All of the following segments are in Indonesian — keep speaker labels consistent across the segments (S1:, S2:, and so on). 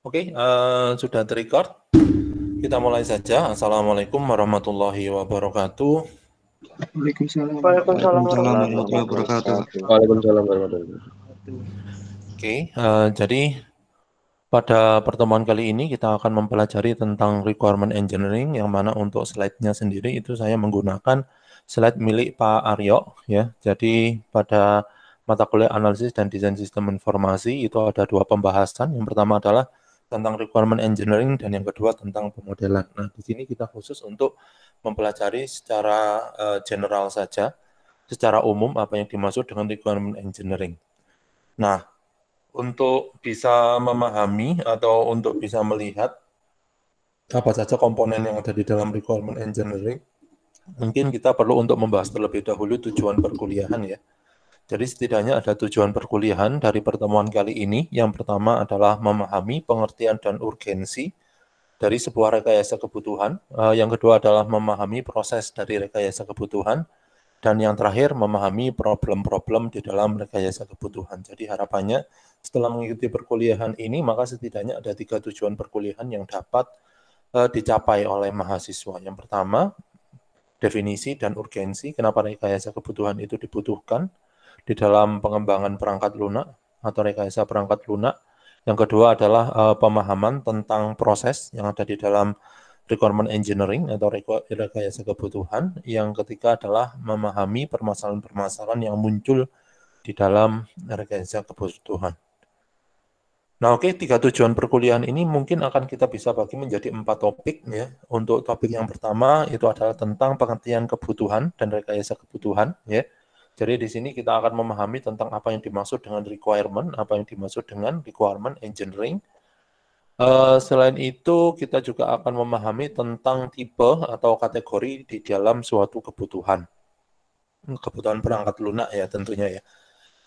S1: Oke, okay, uh, eh, sudah terrecord. Kita mulai saja. Assalamualaikum warahmatullahi wabarakatuh.
S2: Waalaikumsalam. Waalaikumsalam warahmatullahi wabarakatuh.
S1: Waalaikumsalam warahmatullahi wabarakatuh. Oke, okay, uh, eh, jadi pada pertemuan kali ini kita akan mempelajari tentang requirement engineering yang mana untuk slide-nya sendiri itu saya menggunakan slide milik Pak Aryo ya. Jadi pada mata kuliah analisis dan desain sistem informasi itu ada dua pembahasan. Yang pertama adalah tentang requirement engineering dan yang kedua tentang pemodelan. Nah, di sini kita khusus untuk mempelajari secara uh, general saja, secara umum apa yang dimaksud dengan requirement engineering. Nah, untuk bisa memahami atau untuk bisa melihat apa saja komponen yang ada di dalam requirement engineering, mungkin kita perlu untuk membahas terlebih dahulu tujuan perkuliahan ya. Jadi setidaknya ada tujuan perkuliahan dari pertemuan kali ini. Yang pertama adalah memahami pengertian dan urgensi dari sebuah rekayasa kebutuhan. Eh, yang kedua adalah memahami proses dari rekayasa kebutuhan. Dan yang terakhir memahami problem-problem di dalam rekayasa kebutuhan. Jadi harapannya setelah mengikuti perkuliahan ini maka setidaknya ada tiga tujuan perkuliahan yang dapat eh, dicapai oleh mahasiswa. Yang pertama definisi dan urgensi kenapa rekayasa kebutuhan itu dibutuhkan di dalam pengembangan perangkat lunak atau rekayasa perangkat lunak. Yang kedua adalah uh, pemahaman tentang proses yang ada di dalam requirement engineering atau rekayasa kebutuhan. Yang ketiga adalah memahami permasalahan-permasalahan yang muncul di dalam rekayasa kebutuhan. Nah, oke, okay, tiga tujuan perkuliahan ini mungkin akan kita bisa bagi menjadi empat topik ya. Untuk topik yang pertama itu adalah tentang pengertian kebutuhan dan rekayasa kebutuhan ya. Jadi di sini kita akan memahami tentang apa yang dimaksud dengan requirement, apa yang dimaksud dengan requirement engineering. Uh, selain itu, kita juga akan memahami tentang tipe atau kategori di dalam suatu kebutuhan. Hmm, kebutuhan perangkat lunak ya tentunya ya.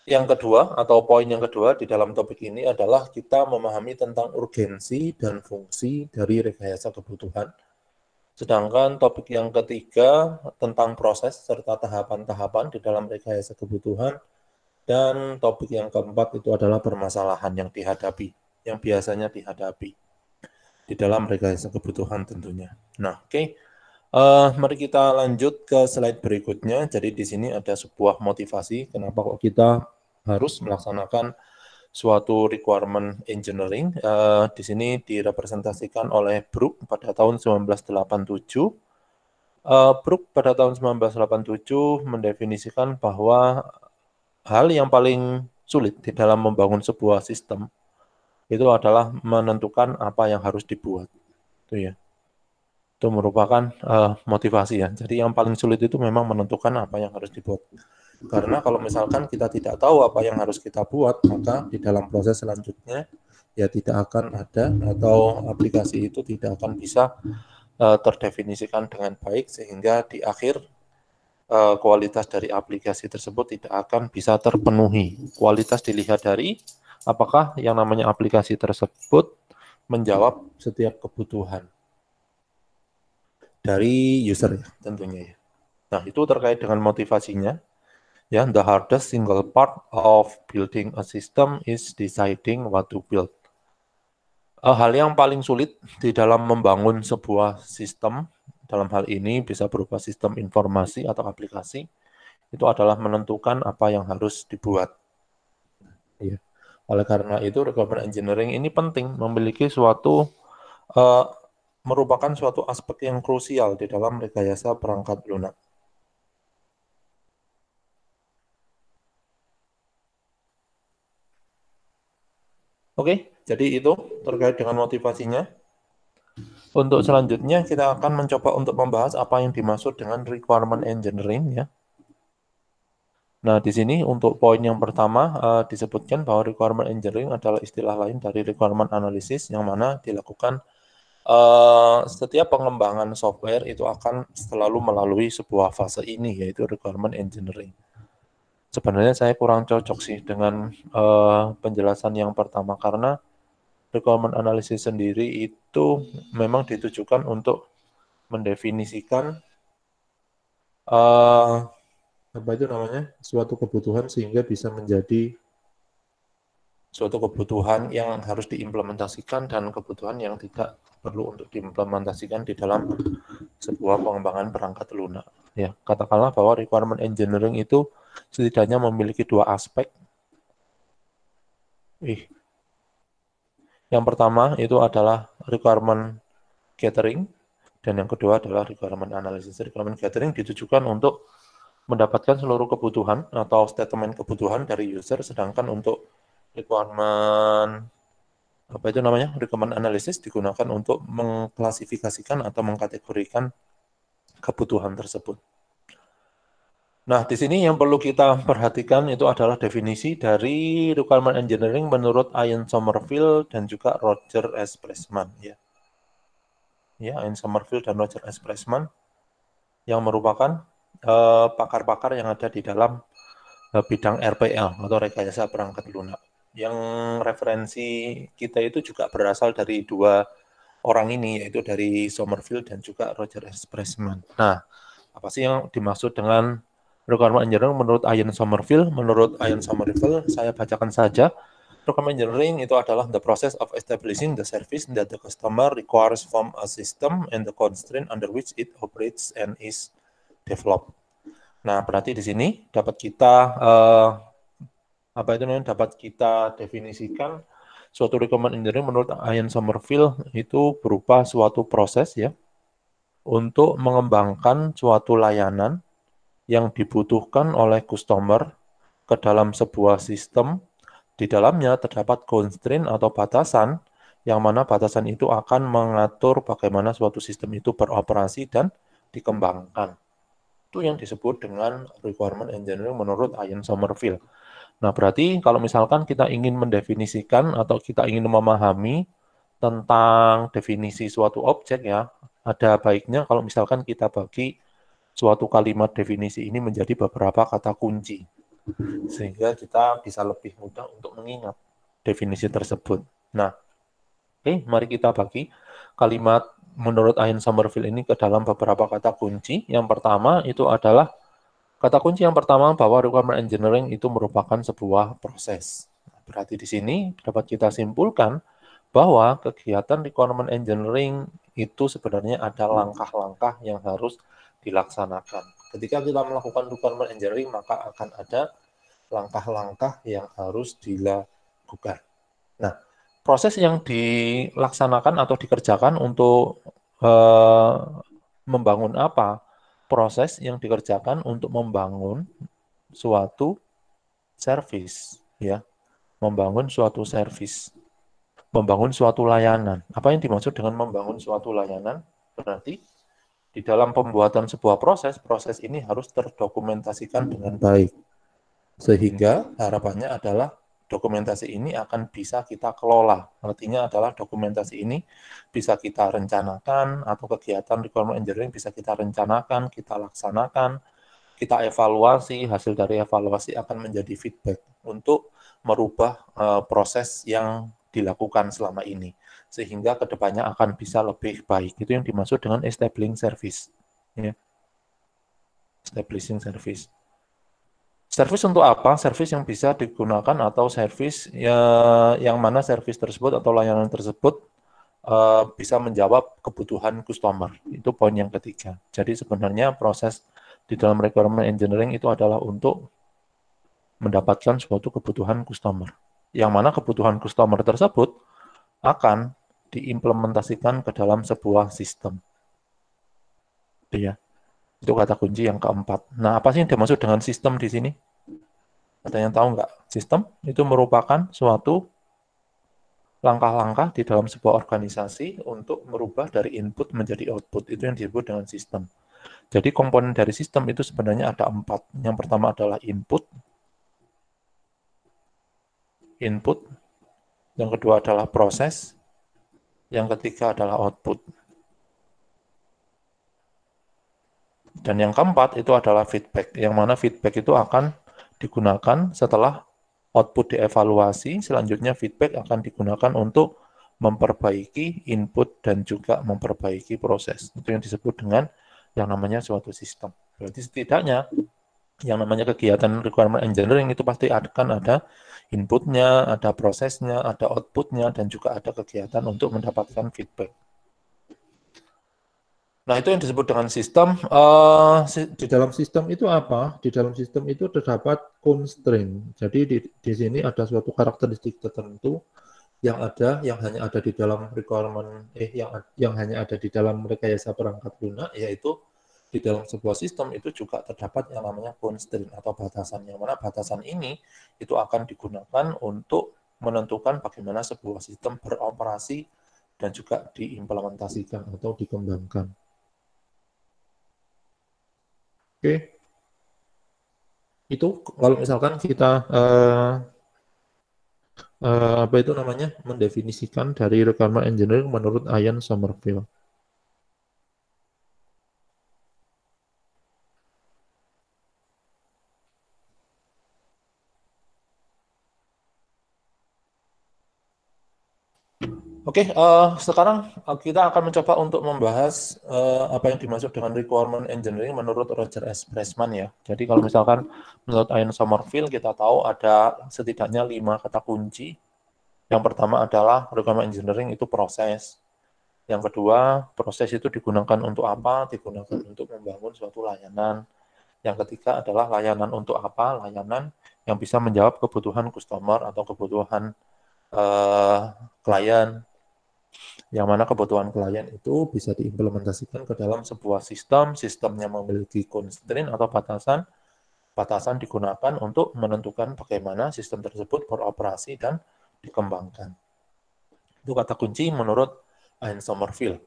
S1: Yang kedua atau poin yang kedua di dalam topik ini adalah kita memahami tentang urgensi dan fungsi dari rekayasa kebutuhan. Sedangkan topik yang ketiga tentang proses serta tahapan-tahapan di dalam rekayasa kebutuhan dan topik yang keempat itu adalah permasalahan yang dihadapi, yang biasanya dihadapi di dalam rekayasa kebutuhan tentunya. Nah, oke. Okay. Uh, eh, mari kita lanjut ke slide berikutnya. Jadi di sini ada sebuah motivasi kenapa kok kita harus melaksanakan suatu requirement engineering. Uh, di sini direpresentasikan oleh Brook pada tahun 1987. Uh, Brook pada tahun 1987 mendefinisikan bahwa hal yang paling sulit di dalam membangun sebuah sistem itu adalah menentukan apa yang harus dibuat. Itu ya. Itu merupakan uh, motivasi ya. Jadi yang paling sulit itu memang menentukan apa yang harus dibuat. Karena kalau misalkan kita tidak tahu apa yang harus kita buat, maka di dalam proses selanjutnya ya tidak akan ada atau aplikasi itu tidak akan bisa uh, terdefinisikan dengan baik sehingga di akhir uh, kualitas dari aplikasi tersebut tidak akan bisa terpenuhi. Kualitas dilihat dari apakah yang namanya aplikasi tersebut menjawab setiap kebutuhan dari user ya tentunya ya. Nah, itu terkait dengan motivasinya. Yeah, the hardest single part of building a system is deciding what to build. Uh, hal yang paling sulit di dalam membangun sebuah sistem, dalam hal ini bisa berupa sistem informasi atau aplikasi, itu adalah menentukan apa yang harus dibuat. Yeah. Oleh karena itu, requirement engineering ini penting, memiliki suatu uh, merupakan suatu aspek yang krusial di dalam rekayasa perangkat lunak. Oke, jadi itu terkait dengan motivasinya. Untuk hmm. selanjutnya kita akan mencoba untuk membahas apa yang dimaksud dengan requirement engineering ya. Nah, di sini untuk poin yang pertama uh, disebutkan bahwa requirement engineering adalah istilah lain dari requirement analysis yang mana dilakukan uh, setiap pengembangan software itu akan selalu melalui sebuah fase ini yaitu requirement engineering sebenarnya saya kurang cocok sih dengan uh, penjelasan yang pertama karena requirement analysis sendiri itu memang ditujukan untuk mendefinisikan uh, apa itu namanya suatu kebutuhan sehingga bisa menjadi suatu kebutuhan yang harus diimplementasikan dan kebutuhan yang tidak perlu untuk diimplementasikan di dalam sebuah pengembangan perangkat lunak. Ya, katakanlah bahwa requirement engineering itu setidaknya memiliki dua aspek. Ih. Yang pertama itu adalah requirement gathering, dan yang kedua adalah requirement analysis. Requirement gathering ditujukan untuk mendapatkan seluruh kebutuhan atau statement kebutuhan dari user, sedangkan untuk requirement apa itu namanya requirement analysis digunakan untuk mengklasifikasikan atau mengkategorikan kebutuhan tersebut. Nah, di sini yang perlu kita perhatikan itu adalah definisi dari requirement engineering menurut Ian Somerville dan juga Roger S. Ya, ya Ian Somerville dan Roger S. yang merupakan eh, pakar-pakar uh, yang ada di dalam uh, bidang RPL atau rekayasa perangkat lunak. Yang referensi kita itu juga berasal dari dua orang ini, yaitu dari Somerville dan juga Roger S. Nah, apa sih yang dimaksud dengan Requirement engineering menurut Ian Somerville, menurut Ian Somerville, saya bacakan saja. Requirement engineering itu adalah the process of establishing the service that the customer requires from a system and the constraint under which it operates and is developed. Nah, berarti di sini dapat kita uh, apa itu namanya dapat kita definisikan suatu requirement engineering menurut Ian Somerville itu berupa suatu proses ya untuk mengembangkan suatu layanan yang dibutuhkan oleh customer ke dalam sebuah sistem. Di dalamnya terdapat constraint atau batasan yang mana batasan itu akan mengatur bagaimana suatu sistem itu beroperasi dan dikembangkan. Itu yang disebut dengan requirement engineering menurut Ian Somerville. Nah, berarti kalau misalkan kita ingin mendefinisikan atau kita ingin memahami tentang definisi suatu objek ya, ada baiknya kalau misalkan kita bagi suatu kalimat definisi ini menjadi beberapa kata kunci sehingga kita bisa lebih mudah untuk mengingat definisi tersebut. Nah, oke, okay, mari kita bagi kalimat menurut Ayn Somerville ini ke dalam beberapa kata kunci. Yang pertama itu adalah kata kunci yang pertama bahwa requirement engineering itu merupakan sebuah proses. Berarti di sini dapat kita simpulkan bahwa kegiatan requirement engineering itu sebenarnya ada langkah-langkah yang harus dilaksanakan. Ketika kita melakukan requirement engineering, maka akan ada langkah-langkah yang harus dilakukan. Nah, proses yang dilaksanakan atau dikerjakan untuk eh, membangun apa? Proses yang dikerjakan untuk membangun suatu service, ya, membangun suatu service, membangun suatu layanan. Apa yang dimaksud dengan membangun suatu layanan? Berarti di dalam pembuatan sebuah proses, proses ini harus terdokumentasikan dengan baik. Sehingga harapannya adalah dokumentasi ini akan bisa kita kelola. Artinya adalah dokumentasi ini bisa kita rencanakan atau kegiatan requirement engineering bisa kita rencanakan, kita laksanakan, kita evaluasi, hasil dari evaluasi akan menjadi feedback untuk merubah uh, proses yang dilakukan selama ini sehingga kedepannya akan bisa lebih baik. Itu yang dimaksud dengan establishing service. Ya. Establishing service. Service untuk apa? Service yang bisa digunakan atau service ya, yang mana service tersebut atau layanan tersebut uh, bisa menjawab kebutuhan customer. Itu poin yang ketiga. Jadi sebenarnya proses di dalam requirement engineering itu adalah untuk mendapatkan suatu kebutuhan customer. Yang mana kebutuhan customer tersebut akan diimplementasikan ke dalam sebuah sistem. Ya. Itu kata kunci yang keempat. Nah, apa sih yang dimaksud dengan sistem di sini? Ada yang tahu nggak? Sistem itu merupakan suatu langkah-langkah di dalam sebuah organisasi untuk merubah dari input menjadi output. Itu yang disebut dengan sistem. Jadi komponen dari sistem itu sebenarnya ada empat. Yang pertama adalah input. Input. Yang kedua adalah proses yang ketiga adalah output. Dan yang keempat itu adalah feedback, yang mana feedback itu akan digunakan setelah output dievaluasi, selanjutnya feedback akan digunakan untuk memperbaiki input dan juga memperbaiki proses. Itu yang disebut dengan yang namanya suatu sistem. Berarti setidaknya yang namanya kegiatan requirement engineering itu pasti akan ada inputnya, ada prosesnya, ada outputnya, dan juga ada kegiatan untuk mendapatkan feedback. Nah, itu yang disebut dengan sistem. Uh, di dalam sistem itu apa? Di dalam sistem itu terdapat constraint. Jadi di, di sini ada suatu karakteristik tertentu yang ada, yang hanya ada di dalam requirement, eh, yang, yang hanya ada di dalam rekayasa perangkat lunak, yaitu di dalam sebuah sistem itu juga terdapat yang namanya constraint atau batasan yang mana batasan ini itu akan digunakan untuk menentukan bagaimana sebuah sistem beroperasi dan juga diimplementasikan atau dikembangkan. Oke. Itu kalau misalkan kita uh, uh, apa itu namanya mendefinisikan dari rekaman engineering menurut Ian Somerville. Oke, okay, uh, eh, sekarang eh, kita akan mencoba untuk membahas uh, apa yang dimaksud dengan requirement engineering menurut Roger S. Pressman ya. Jadi kalau misalkan menurut Ian Somerville kita tahu ada setidaknya lima kata kunci. Yang pertama adalah requirement engineering itu proses. Yang kedua, proses itu digunakan untuk apa? Digunakan untuk membangun suatu layanan. Yang ketiga adalah layanan untuk apa? Layanan yang bisa menjawab kebutuhan customer atau kebutuhan klien yang mana kebutuhan klien itu bisa diimplementasikan ke dalam sebuah sistem, sistemnya memiliki constraint atau batasan, batasan digunakan untuk menentukan bagaimana sistem tersebut beroperasi dan dikembangkan. Itu kata kunci menurut Heinz Somerville.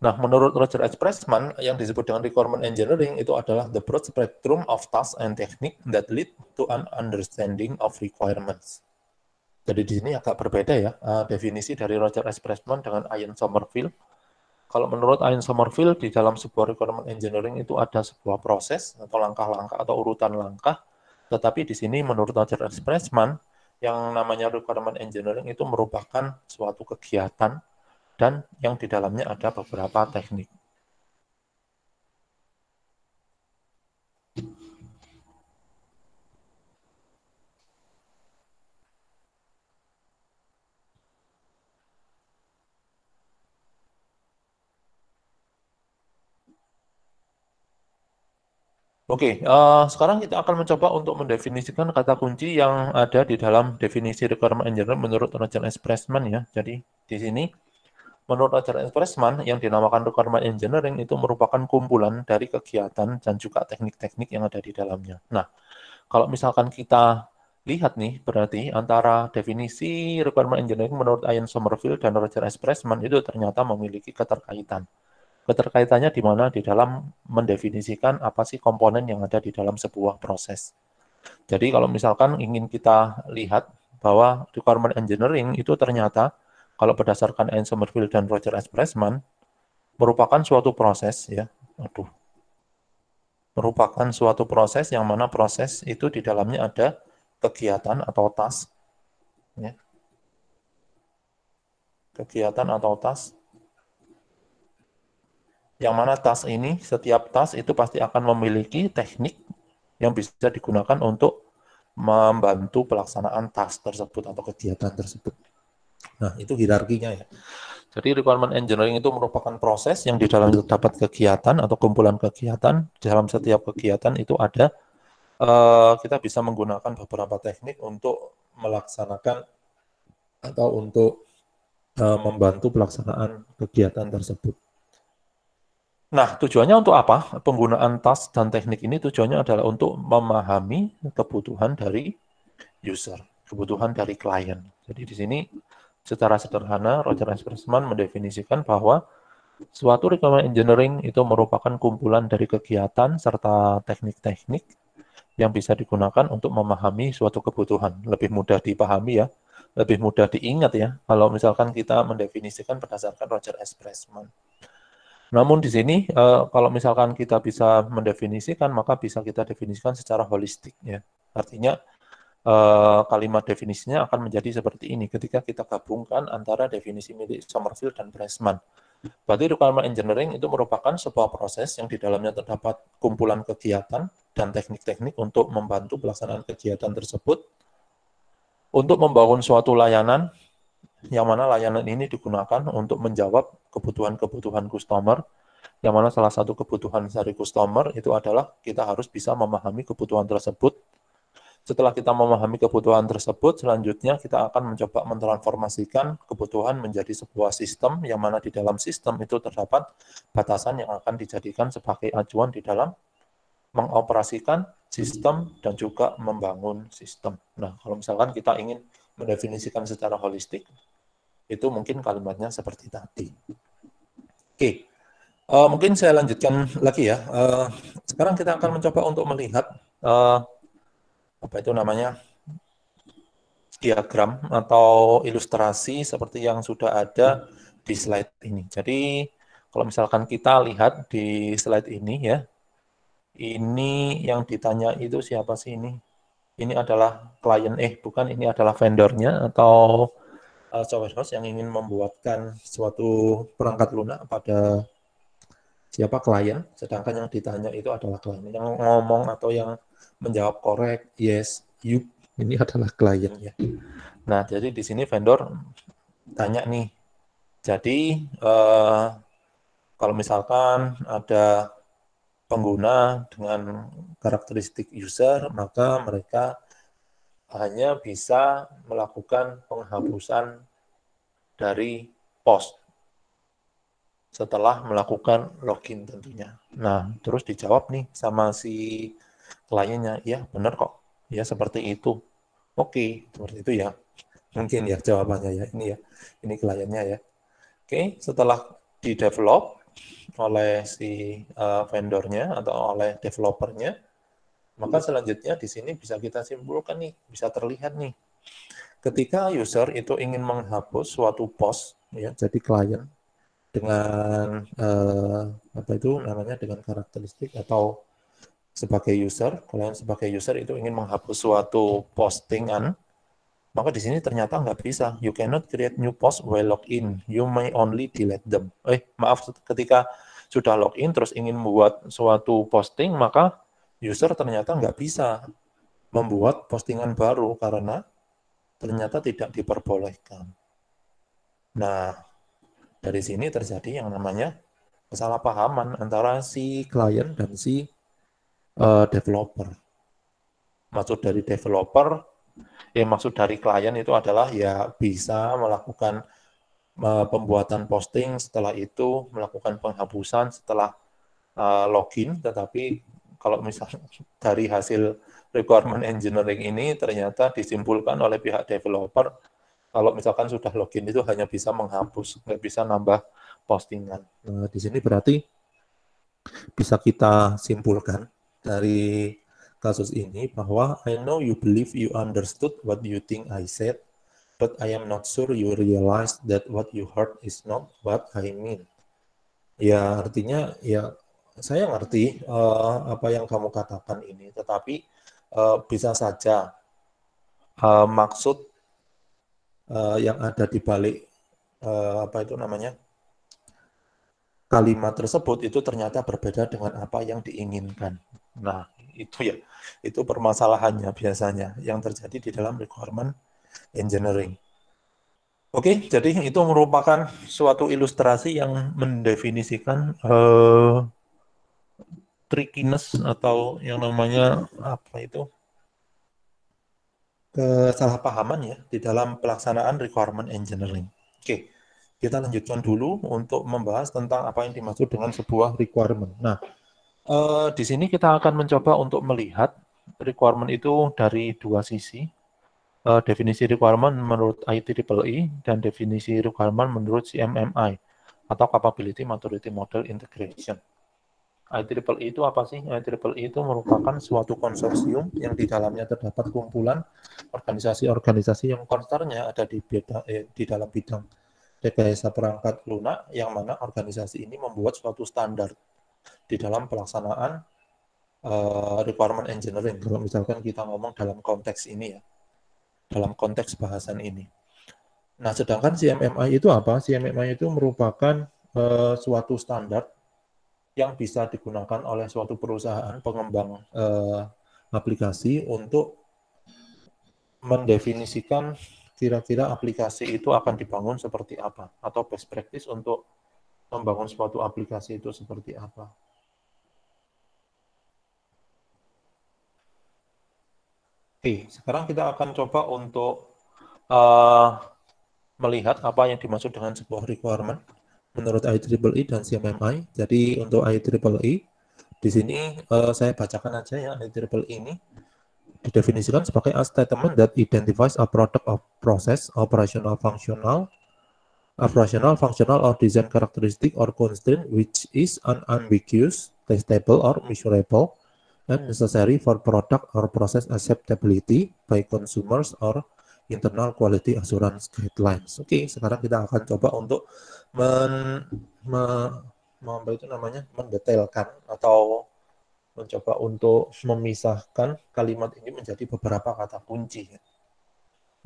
S1: Nah, menurut Roger H. Pressman, yang disebut dengan requirement engineering itu adalah the broad spectrum of tasks and technique that lead to an understanding of requirements. Jadi di sini agak berbeda ya uh, definisi dari Roger S. Pressman dengan Ian Somerville. Kalau menurut Ian Somerville di dalam sebuah requirement engineering itu ada sebuah proses atau langkah-langkah atau urutan langkah. Tetapi di sini menurut Roger S. Pressman yang namanya requirement engineering itu merupakan suatu kegiatan dan yang di dalamnya ada beberapa teknik. Oke, uh, sekarang kita akan mencoba untuk mendefinisikan kata kunci yang ada di dalam definisi requirement engineer menurut Roger Expressman ya. Jadi di sini menurut Roger Expressman yang dinamakan requirement engineering itu merupakan kumpulan dari kegiatan dan juga teknik-teknik yang ada di dalamnya. Nah, kalau misalkan kita lihat nih berarti antara definisi requirement engineering menurut Ian Somerville dan Roger Expressman itu ternyata memiliki keterkaitan keterkaitannya di mana di dalam mendefinisikan apa sih komponen yang ada di dalam sebuah proses. Jadi kalau misalkan ingin kita lihat bahwa requirement engineering itu ternyata kalau berdasarkan Anne Somerville dan Roger S. Pressman merupakan suatu proses ya. Aduh. Merupakan suatu proses yang mana proses itu di dalamnya ada kegiatan atau task ya. Kegiatan atau task yang mana tas ini, setiap tas itu pasti akan memiliki teknik yang bisa digunakan untuk membantu pelaksanaan tas tersebut atau kegiatan tersebut. Nah, itu hierarkinya ya. Jadi requirement engineering itu merupakan proses yang di dalam terdapat kegiatan atau kumpulan kegiatan. Di dalam setiap kegiatan itu ada uh, kita bisa menggunakan beberapa teknik untuk melaksanakan atau untuk uh, membantu pelaksanaan kegiatan tersebut. Nah, tujuannya untuk apa? Penggunaan tas dan teknik ini tujuannya adalah untuk memahami kebutuhan dari user, kebutuhan dari klien. Jadi di sini secara sederhana Roger Espersman mendefinisikan bahwa suatu requirement engineering itu merupakan kumpulan dari kegiatan serta teknik-teknik yang bisa digunakan untuk memahami suatu kebutuhan. Lebih mudah dipahami ya, lebih mudah diingat ya, kalau misalkan kita mendefinisikan berdasarkan Roger S. Namun di sini uh, kalau misalkan kita bisa mendefinisikan maka bisa kita definisikan secara holistik ya. Artinya uh, kalimat definisinya akan menjadi seperti ini ketika kita gabungkan antara definisi milik Somerville dan Pressman. Berarti requirement engineering itu merupakan sebuah proses yang di dalamnya terdapat kumpulan kegiatan dan teknik-teknik untuk membantu pelaksanaan kegiatan tersebut untuk membangun suatu layanan yang mana layanan ini digunakan untuk menjawab kebutuhan-kebutuhan customer, yang mana salah satu kebutuhan dari customer itu adalah kita harus bisa memahami kebutuhan tersebut. Setelah kita memahami kebutuhan tersebut, selanjutnya kita akan mencoba mentransformasikan kebutuhan menjadi sebuah sistem, yang mana di dalam sistem itu terdapat batasan yang akan dijadikan sebagai acuan di dalam mengoperasikan sistem dan juga membangun sistem. Nah, kalau misalkan kita ingin mendefinisikan secara holistik, itu mungkin kalimatnya seperti tadi. Oke, okay. uh, eh, mungkin saya lanjutkan lagi ya. Uh, sekarang kita akan mencoba untuk melihat uh, apa itu namanya diagram atau ilustrasi seperti yang sudah ada di slide ini. Jadi kalau misalkan kita lihat di slide ini ya, ini yang ditanya itu siapa sih ini? Ini adalah klien, eh bukan ini adalah vendornya atau Eh, software house yang ingin membuatkan suatu perangkat lunak pada siapa klien, sedangkan yang ditanya itu adalah klien. Yang ngomong atau yang menjawab korek, yes, you, ini adalah klien ya. Nah, jadi di sini vendor tanya nih, jadi eh, kalau misalkan ada pengguna dengan karakteristik user, maka mereka hanya bisa melakukan penghapusan dari pos setelah melakukan login tentunya. Nah, terus dijawab nih sama si kliennya, ya benar kok, ya seperti itu. Oke, seperti itu ya. Mungkin ya jawabannya ya, ini ya, ini kliennya ya. Oke, setelah di-develop oleh si uh, vendornya atau oleh developernya, maka selanjutnya di sini bisa kita simpulkan nih, bisa terlihat nih, Ketika user itu ingin menghapus suatu post, ya, jadi klien dengan eh, apa itu namanya dengan karakteristik atau sebagai user, klien sebagai user itu ingin menghapus suatu postingan, maka di sini ternyata nggak bisa. You cannot create new post while in. You may only delete them. Eh, maaf, ketika sudah login terus ingin membuat suatu posting, maka user ternyata nggak bisa membuat postingan baru karena ternyata tidak diperbolehkan. Nah, dari sini terjadi yang namanya kesalahpahaman antara si klien dan si uh, developer. Maksud dari developer, yang maksud dari klien itu adalah ya bisa melakukan uh, pembuatan posting, setelah itu melakukan penghapusan setelah uh, login, tetapi kalau misalnya dari hasil requirement engineering ini ternyata disimpulkan oleh pihak developer kalau misalkan sudah login itu hanya bisa menghapus, nggak bisa nambah postingan. Nah, di sini berarti bisa kita simpulkan dari kasus ini bahwa I know you believe you understood what you think I said, but I am not sure you realize that what you heard is not what I mean. Ya artinya ya saya ngerti uh, apa yang kamu katakan ini, tetapi uh, bisa saja uh, maksud uh, yang ada di balik uh, apa itu namanya kalimat tersebut itu ternyata berbeda dengan apa yang diinginkan. Nah, itu ya, itu permasalahannya biasanya yang terjadi di dalam requirement engineering. Oke, jadi itu merupakan suatu ilustrasi yang mendefinisikan uh, trickiness atau yang namanya apa itu kesalahpahaman ya di dalam pelaksanaan requirement engineering. Oke, kita lanjutkan dulu untuk membahas tentang apa yang dimaksud dengan sebuah requirement. Nah, eh, di sini kita akan mencoba untuk melihat requirement itu dari dua sisi. Eh, definisi requirement menurut IEEE e dan definisi requirement menurut CMMI atau Capability Maturity Model Integration. IEEE e itu apa sih? Eh, IEEE e itu merupakan suatu konsorsium yang di dalamnya terdapat kumpulan organisasi-organisasi yang konsernya ada di, beda, eh, di dalam bidang rekayasa perangkat lunak, yang mana organisasi ini membuat suatu standar di dalam pelaksanaan uh, requirement engineering. Kalau misalkan kita ngomong dalam konteks ini ya, dalam konteks bahasan ini. Nah, sedangkan CMMI itu apa? CMMI itu merupakan uh, suatu standar yang bisa digunakan oleh suatu perusahaan pengembang eh, aplikasi untuk mendefinisikan kira-kira aplikasi itu akan dibangun seperti apa atau best practice untuk membangun suatu aplikasi itu seperti apa. Oke, sekarang kita akan coba untuk uh, melihat apa yang dimaksud dengan sebuah requirement menurut IEEE e dan CMMI. Jadi untuk IEEE e, di sini uh, saya bacakan aja ya IEEE e ini didefinisikan sebagai a statement that identifies a product of process, operational, functional, operational, functional or design characteristic or constraint which is an ambiguous, testable or measurable and necessary for product or process acceptability by consumers or internal quality assurance guidelines. Oke, okay, sekarang kita akan coba untuk men, me, me, apa itu namanya mendetailkan atau mencoba untuk memisahkan kalimat ini menjadi beberapa kata kunci.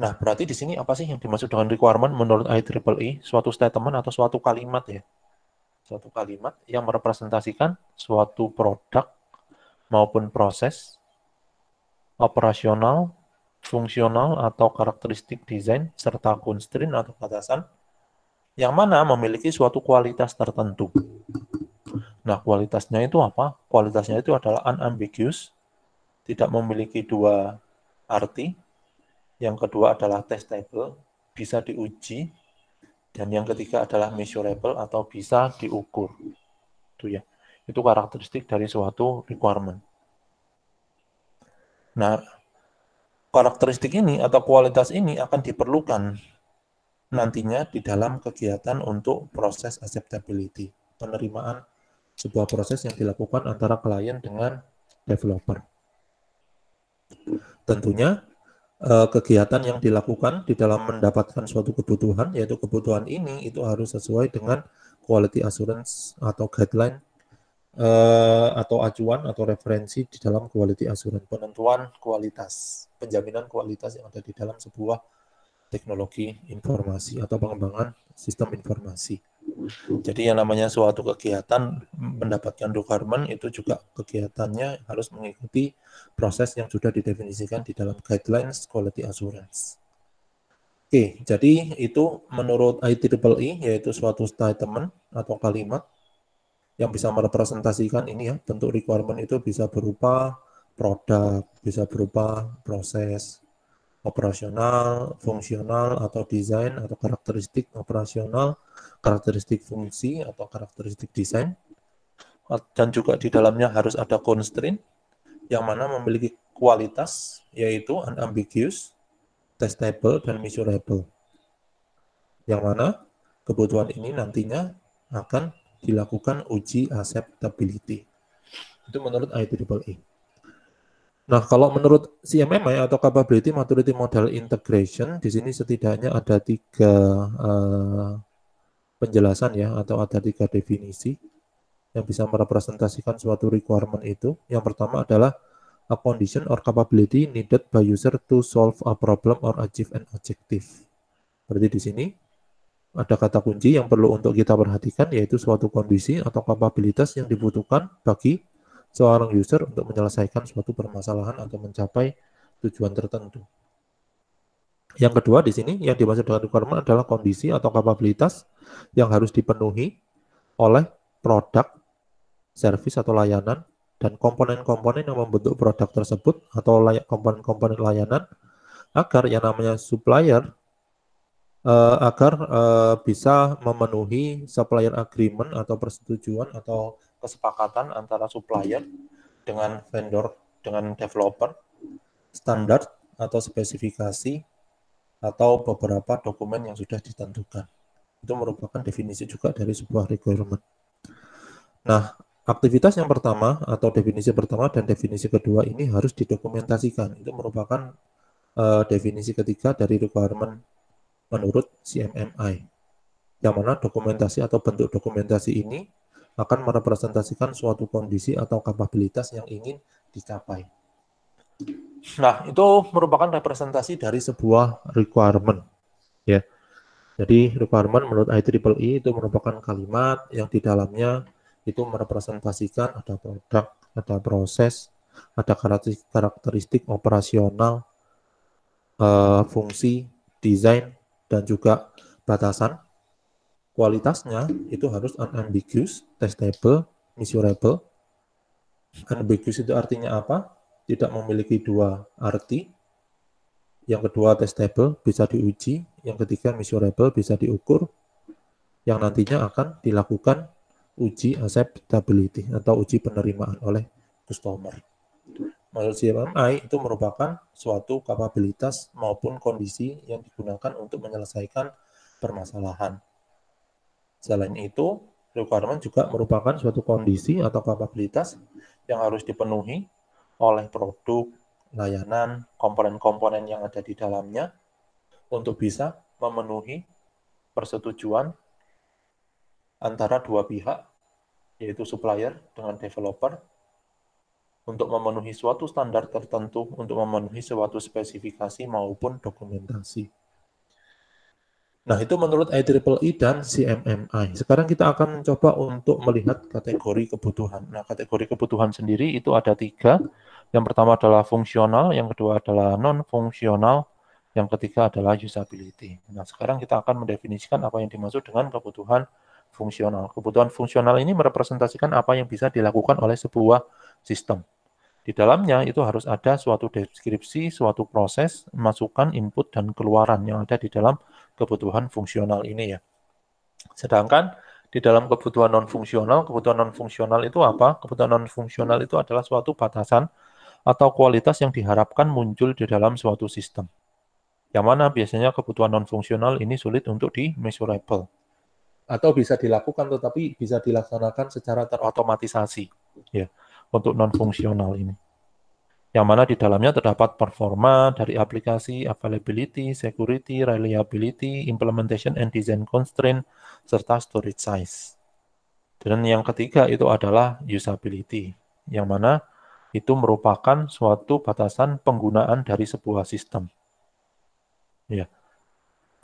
S1: Nah, berarti di sini apa sih yang dimaksud dengan requirement menurut IEEE? E? Suatu statement atau suatu kalimat ya. Suatu kalimat yang merepresentasikan suatu produk maupun proses operasional, fungsional atau karakteristik desain serta constraint atau batasan yang mana memiliki suatu kualitas tertentu. Nah, kualitasnya itu apa? Kualitasnya itu adalah unambiguous, tidak memiliki dua arti. Yang kedua adalah testable, bisa diuji. Dan yang ketiga adalah measurable atau bisa diukur. Itu ya. Itu karakteristik dari suatu requirement. Nah, karakteristik ini atau kualitas ini akan diperlukan nantinya di dalam kegiatan untuk proses acceptability, penerimaan sebuah proses yang dilakukan antara klien dengan developer. Tentunya eh, kegiatan yang dilakukan di dalam mendapatkan suatu kebutuhan, yaitu kebutuhan ini itu harus sesuai dengan quality assurance atau guideline eh, atau acuan atau referensi di dalam quality assurance, penentuan kualitas, penjaminan kualitas yang ada di dalam sebuah teknologi informasi atau pengembangan sistem informasi. Jadi yang namanya suatu kegiatan mendapatkan requirement itu juga kegiatannya harus mengikuti proses yang sudah didefinisikan di dalam guidelines quality assurance. Oke, jadi itu menurut IEEE e e, yaitu suatu statement atau kalimat yang bisa merepresentasikan ini ya, bentuk requirement itu bisa berupa produk, bisa berupa proses, operasional, fungsional atau desain atau karakteristik operasional, karakteristik fungsi atau karakteristik desain. Dan juga di dalamnya harus ada constraint yang mana memiliki kualitas yaitu unambiguous, testable dan measurable. Yang mana kebutuhan ini nantinya akan dilakukan uji acceptability. Itu menurut IEEE. Nah, kalau menurut CMMI ya, atau Capability Maturity Model Integration, di sini setidaknya ada tiga eh, penjelasan ya, atau ada tiga definisi yang bisa merepresentasikan suatu requirement itu. Yang pertama adalah a condition or capability needed by user to solve a problem or achieve an objective. Berarti di sini ada kata kunci yang perlu untuk kita perhatikan yaitu suatu kondisi atau kapabilitas yang dibutuhkan bagi seorang user untuk menyelesaikan suatu permasalahan atau mencapai tujuan tertentu. Yang kedua di sini yang dimaksud dengan requirement adalah kondisi atau kapabilitas yang harus dipenuhi oleh produk, servis atau layanan dan komponen-komponen yang membentuk produk tersebut atau komponen komponen-komponen layanan agar yang namanya supplier uh, agar uh, bisa memenuhi supplier agreement atau persetujuan atau kesepakatan antara supplier dengan vendor, dengan developer, standar atau spesifikasi atau beberapa dokumen yang sudah ditentukan. Itu merupakan definisi juga dari sebuah requirement. Nah, aktivitas yang pertama atau definisi pertama dan definisi kedua ini harus didokumentasikan. Itu merupakan uh, definisi ketiga dari requirement menurut CMMI. Yang mana dokumentasi atau bentuk dokumentasi ini akan merepresentasikan suatu kondisi atau kapabilitas yang ingin dicapai. Nah, itu merupakan representasi dari sebuah requirement. Ya. Jadi requirement menurut IEEE e itu merupakan kalimat yang di dalamnya itu merepresentasikan ada produk, ada proses, ada karakteristik operasional, eh, fungsi, desain, dan juga batasan kualitasnya itu harus unambiguous, testable, measurable. Unambiguous itu artinya apa? Tidak memiliki dua arti. Yang kedua testable, bisa diuji. Yang ketiga measurable, bisa diukur. Yang nantinya akan dilakukan uji acceptability atau uji penerimaan oleh customer. Model CMMI itu merupakan suatu kapabilitas maupun kondisi yang digunakan untuk menyelesaikan permasalahan. Selain itu, requirement juga merupakan suatu kondisi atau kapabilitas yang harus dipenuhi oleh produk, layanan, komponen-komponen yang ada di dalamnya untuk bisa memenuhi persetujuan antara dua pihak, yaitu supplier dengan developer, untuk memenuhi suatu standar tertentu, untuk memenuhi suatu spesifikasi maupun dokumentasi. Nah, itu menurut IEEE e dan CMMI. Sekarang kita akan mencoba untuk melihat kategori kebutuhan. Nah, kategori kebutuhan sendiri itu ada tiga. Yang pertama adalah fungsional, yang kedua adalah non-fungsional, yang ketiga adalah usability. Nah, sekarang kita akan mendefinisikan apa yang dimaksud dengan kebutuhan fungsional. Kebutuhan fungsional ini merepresentasikan apa yang bisa dilakukan oleh sebuah sistem. Di dalamnya itu harus ada suatu deskripsi, suatu proses, masukan, input, dan keluaran yang ada di dalam kebutuhan fungsional ini ya. Sedangkan di dalam kebutuhan non fungsional, kebutuhan non fungsional itu apa? Kebutuhan non fungsional itu adalah suatu batasan atau kualitas yang diharapkan muncul di dalam suatu sistem. Yang mana biasanya kebutuhan non fungsional ini sulit untuk di-measurable atau bisa dilakukan tetapi bisa dilaksanakan secara terotomatisasi ya untuk non fungsional ini yang mana di dalamnya terdapat performa dari aplikasi, availability, security, reliability, implementation and design constraint, serta storage size. Dan yang ketiga itu adalah usability, yang mana itu merupakan suatu batasan penggunaan dari sebuah sistem. Ya.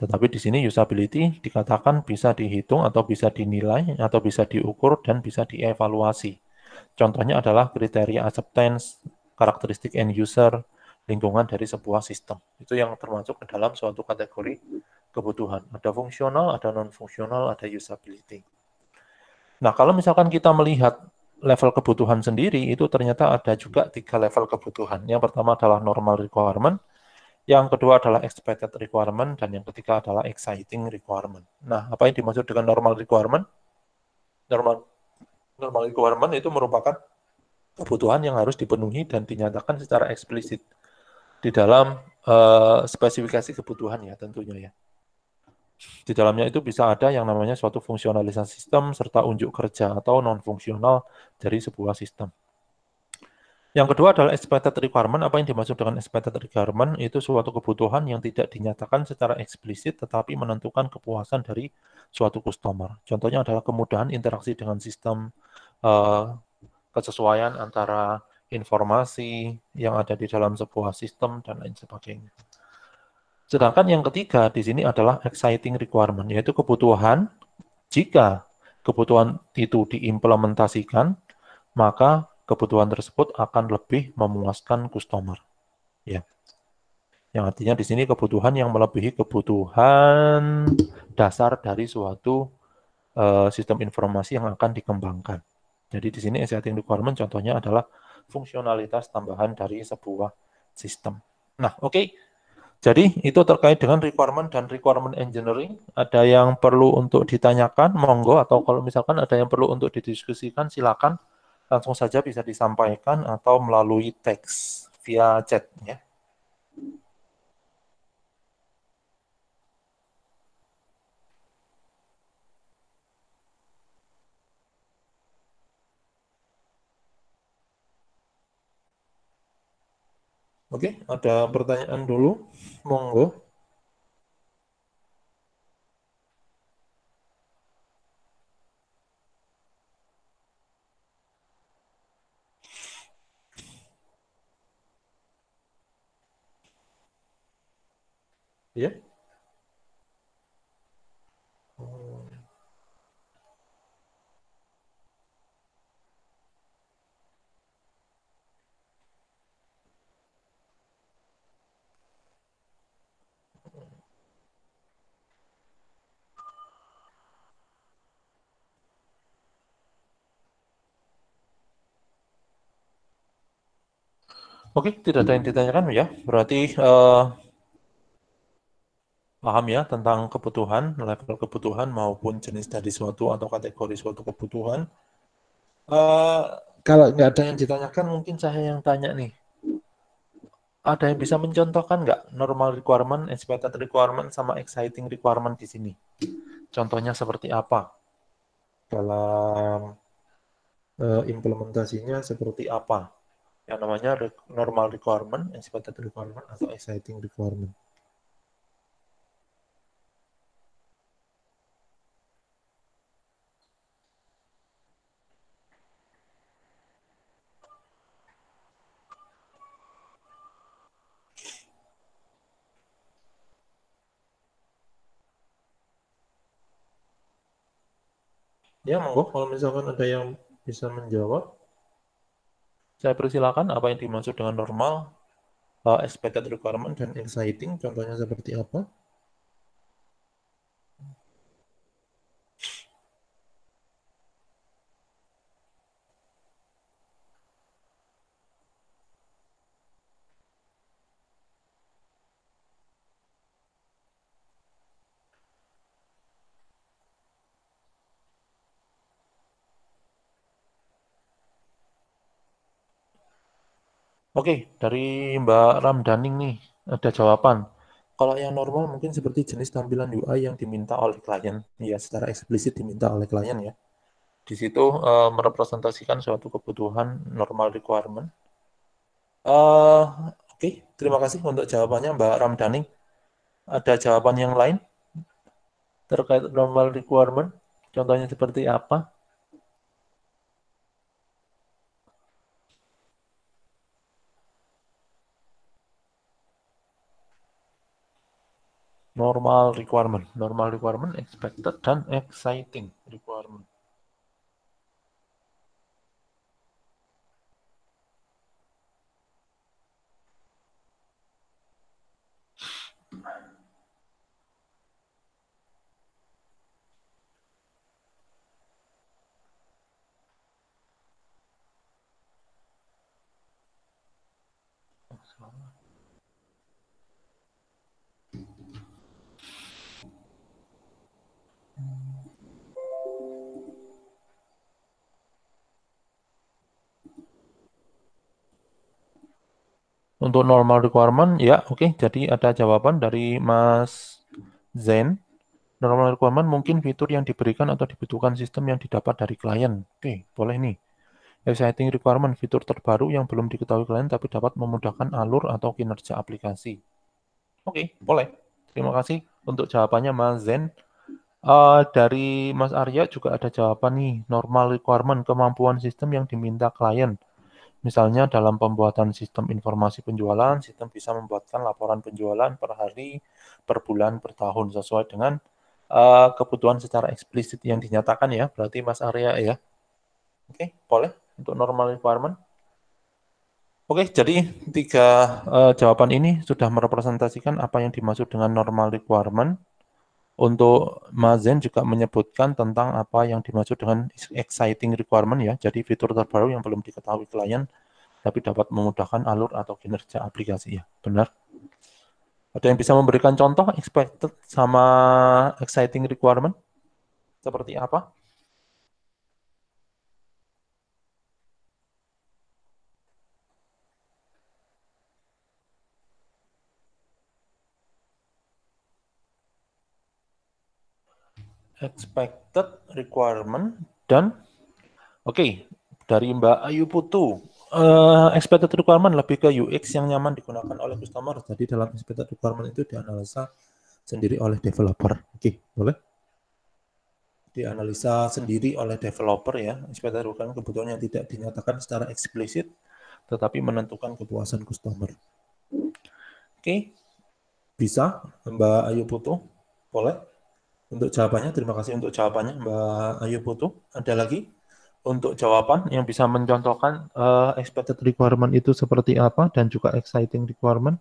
S1: Tetapi di sini usability dikatakan bisa dihitung atau bisa dinilai atau bisa diukur dan bisa dievaluasi. Contohnya adalah kriteria acceptance, karakteristik end user, lingkungan dari sebuah sistem. Itu yang termasuk ke dalam suatu kategori kebutuhan. Ada fungsional, ada non-fungsional, ada usability. Nah, kalau misalkan kita melihat level kebutuhan sendiri, itu ternyata ada juga tiga level kebutuhan. Yang pertama adalah normal requirement, yang kedua adalah expected requirement, dan yang ketiga adalah exciting requirement. Nah, apa yang dimaksud dengan normal requirement? Normal, normal requirement itu merupakan kebutuhan yang harus dipenuhi dan dinyatakan secara eksplisit di dalam uh, spesifikasi kebutuhan ya tentunya ya. Di dalamnya itu bisa ada yang namanya suatu fungsionalisasi sistem serta unjuk kerja atau non-fungsional dari sebuah sistem. Yang kedua adalah expected requirement. Apa yang dimaksud dengan expected requirement? Itu suatu kebutuhan yang tidak dinyatakan secara eksplisit tetapi menentukan kepuasan dari suatu customer. Contohnya adalah kemudahan interaksi dengan sistem, eh, kesesuaian antara informasi yang ada di dalam sebuah sistem dan lain sebagainya. Sedangkan yang ketiga di sini adalah exciting requirement, yaitu kebutuhan jika kebutuhan itu diimplementasikan, maka kebutuhan tersebut akan lebih memuaskan customer. Ya. Yang artinya di sini kebutuhan yang melebihi kebutuhan dasar dari suatu uh, sistem informasi yang akan dikembangkan. Jadi di sini existing requirement contohnya adalah fungsionalitas tambahan dari sebuah sistem. Nah, oke. Okay. Jadi itu terkait dengan requirement dan requirement engineering. Ada yang perlu untuk ditanyakan, monggo. Atau kalau misalkan ada yang perlu untuk didiskusikan, silakan langsung saja bisa disampaikan atau melalui teks via chat. Ya. Oke, ada pertanyaan dulu. Monggo. Ya. Yeah. Oke, tidak ada yang ditanyakan ya. Berarti uh, paham ya tentang kebutuhan, level kebutuhan maupun jenis dari suatu atau kategori suatu kebutuhan. Uh, kalau nggak ada yang ditanyakan, mungkin saya yang tanya nih. Ada yang bisa mencontohkan nggak normal requirement, expected requirement, sama exciting requirement di sini? Contohnya seperti apa? Dalam uh, implementasinya seperti apa? yang namanya normal requirement, expected requirement, atau exciting requirement. Ya, monggo kalau misalkan ada yang bisa menjawab. Saya persilakan apa yang dimaksud dengan normal, uh, expected requirement, dan exciting, contohnya seperti apa. Oke, dari Mbak Ramdaning nih ada jawaban. Kalau yang normal mungkin seperti jenis tampilan UI yang diminta oleh klien, ya secara eksplisit diminta oleh klien ya. Di situ uh, merepresentasikan suatu kebutuhan normal requirement. Uh, Oke, okay. terima kasih untuk jawabannya Mbak Ramdaning. Ada jawaban yang lain terkait normal requirement? Contohnya seperti apa? normal requirement normal requirement expected dan exciting requirement Untuk normal requirement, ya oke. Okay. Jadi ada jawaban dari Mas Zen. Normal requirement mungkin fitur yang diberikan atau dibutuhkan sistem yang didapat dari klien. Oke, okay, boleh nih. Exciting requirement, fitur terbaru yang belum diketahui klien tapi dapat memudahkan alur atau kinerja aplikasi. Oke, okay, boleh. Terima kasih untuk jawabannya Mas Zen. Uh, dari Mas Arya juga ada jawaban nih, normal requirement, kemampuan sistem yang diminta klien Misalnya dalam pembuatan sistem informasi penjualan, sistem bisa membuatkan laporan penjualan per hari, per bulan, per tahun sesuai dengan uh, kebutuhan secara eksplisit yang dinyatakan ya. Berarti Mas Arya ya. Oke, okay, boleh untuk normal requirement. Oke, okay, jadi tiga uh, jawaban ini sudah merepresentasikan apa yang dimaksud dengan normal requirement untuk Mazen juga menyebutkan tentang apa yang dimaksud dengan exciting requirement ya. Jadi fitur terbaru yang belum diketahui klien tapi dapat memudahkan alur atau kinerja aplikasi ya. Benar? Ada yang bisa memberikan contoh expected sama exciting requirement? Seperti apa? expected requirement dan oke okay, dari Mbak Ayu Putu uh, expected requirement lebih ke UX yang nyaman digunakan oleh customer jadi dalam expected requirement itu dianalisa sendiri oleh developer oke okay, boleh dianalisa sendiri oleh developer ya expected requirement kebutuhan yang tidak dinyatakan secara eksplisit tetapi menentukan kepuasan customer oke okay. bisa Mbak Ayu Putu boleh untuk jawabannya. Terima kasih untuk jawabannya Mbak Ayu Putu. Ada lagi untuk jawaban yang bisa mencontohkan uh, expected requirement itu seperti apa dan juga exciting requirement?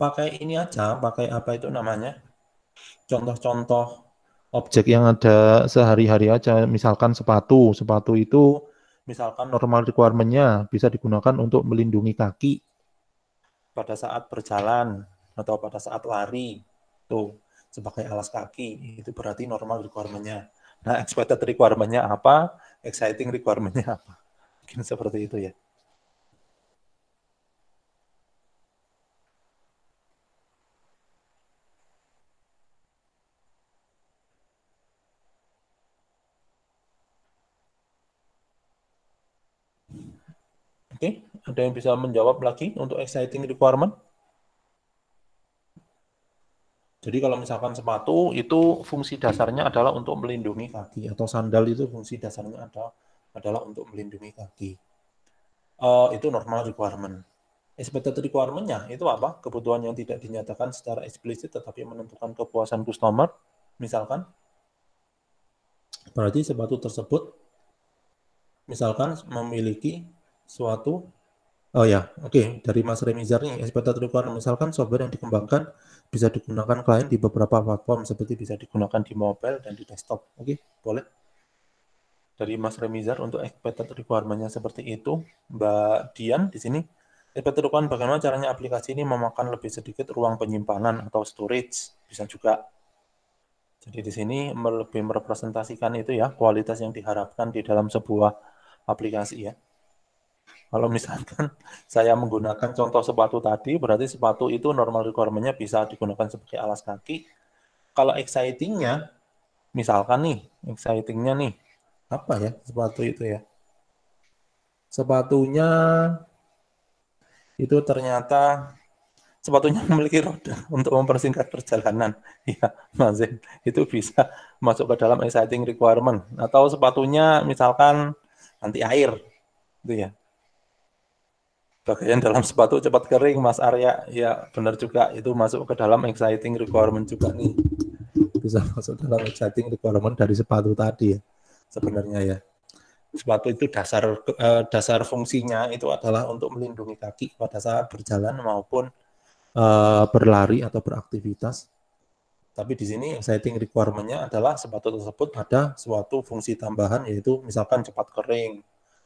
S1: Pakai ini aja, pakai apa itu namanya? Contoh-contoh objek yang ada sehari-hari aja. Misalkan sepatu, sepatu itu misalkan normal requirement-nya bisa digunakan untuk melindungi kaki pada saat berjalan atau pada saat lari tuh sebagai alas kaki itu berarti normal requirement-nya. Nah, expected requirement-nya apa? Exciting requirement-nya apa? Mungkin seperti itu ya. Oke. Okay. Ada yang bisa menjawab lagi untuk exciting requirement? Jadi kalau misalkan sepatu itu fungsi dasarnya adalah untuk melindungi kaki atau sandal itu fungsi dasarnya ada adalah untuk melindungi kaki. Uh, itu normal requirement. Expected requirement-nya itu apa? Kebutuhan yang tidak dinyatakan secara eksplisit tetapi menentukan kepuasan customer, misalkan. Berarti sepatu tersebut misalkan memiliki suatu Oh ya, oke. Okay. Dari Mas Remizar nih, SPT requirement misalkan software yang dikembangkan bisa digunakan klien di beberapa platform seperti bisa digunakan di mobile dan di desktop. Oke, okay, boleh. Dari Mas Remizar untuk expected requirement-nya seperti itu, Mbak Dian di sini Expected requirement bagaimana caranya aplikasi ini memakan lebih sedikit ruang penyimpanan atau storage bisa juga. Jadi di sini lebih merepresentasikan itu ya kualitas yang diharapkan di dalam sebuah aplikasi ya. Kalau misalkan saya menggunakan contoh sepatu tadi, berarti sepatu itu normal requirement-nya bisa digunakan sebagai alas kaki. Kalau exciting-nya, misalkan nih, exciting-nya nih, apa ya sepatu itu ya? Sepatunya itu ternyata sepatunya memiliki roda untuk mempersingkat perjalanan. Ya, masih itu bisa masuk ke dalam exciting requirement. Atau sepatunya misalkan anti air, itu ya bagian dalam sepatu cepat kering Mas Arya ya benar juga itu masuk ke dalam exciting requirement juga nih bisa masuk dalam exciting requirement dari sepatu tadi ya sebenarnya ya sepatu itu dasar eh, dasar fungsinya itu adalah untuk melindungi kaki pada saat berjalan maupun eh, berlari atau beraktivitas tapi di sini exciting requirement-nya adalah sepatu tersebut ada suatu fungsi tambahan yaitu misalkan cepat kering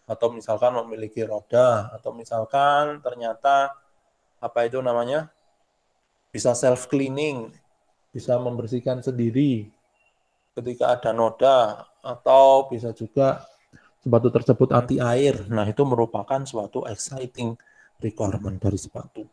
S1: atau misalkan memiliki roda atau misalkan ternyata apa itu namanya bisa self cleaning bisa membersihkan sendiri ketika ada noda atau bisa juga sepatu tersebut anti air nah itu merupakan suatu exciting requirement dari sepatu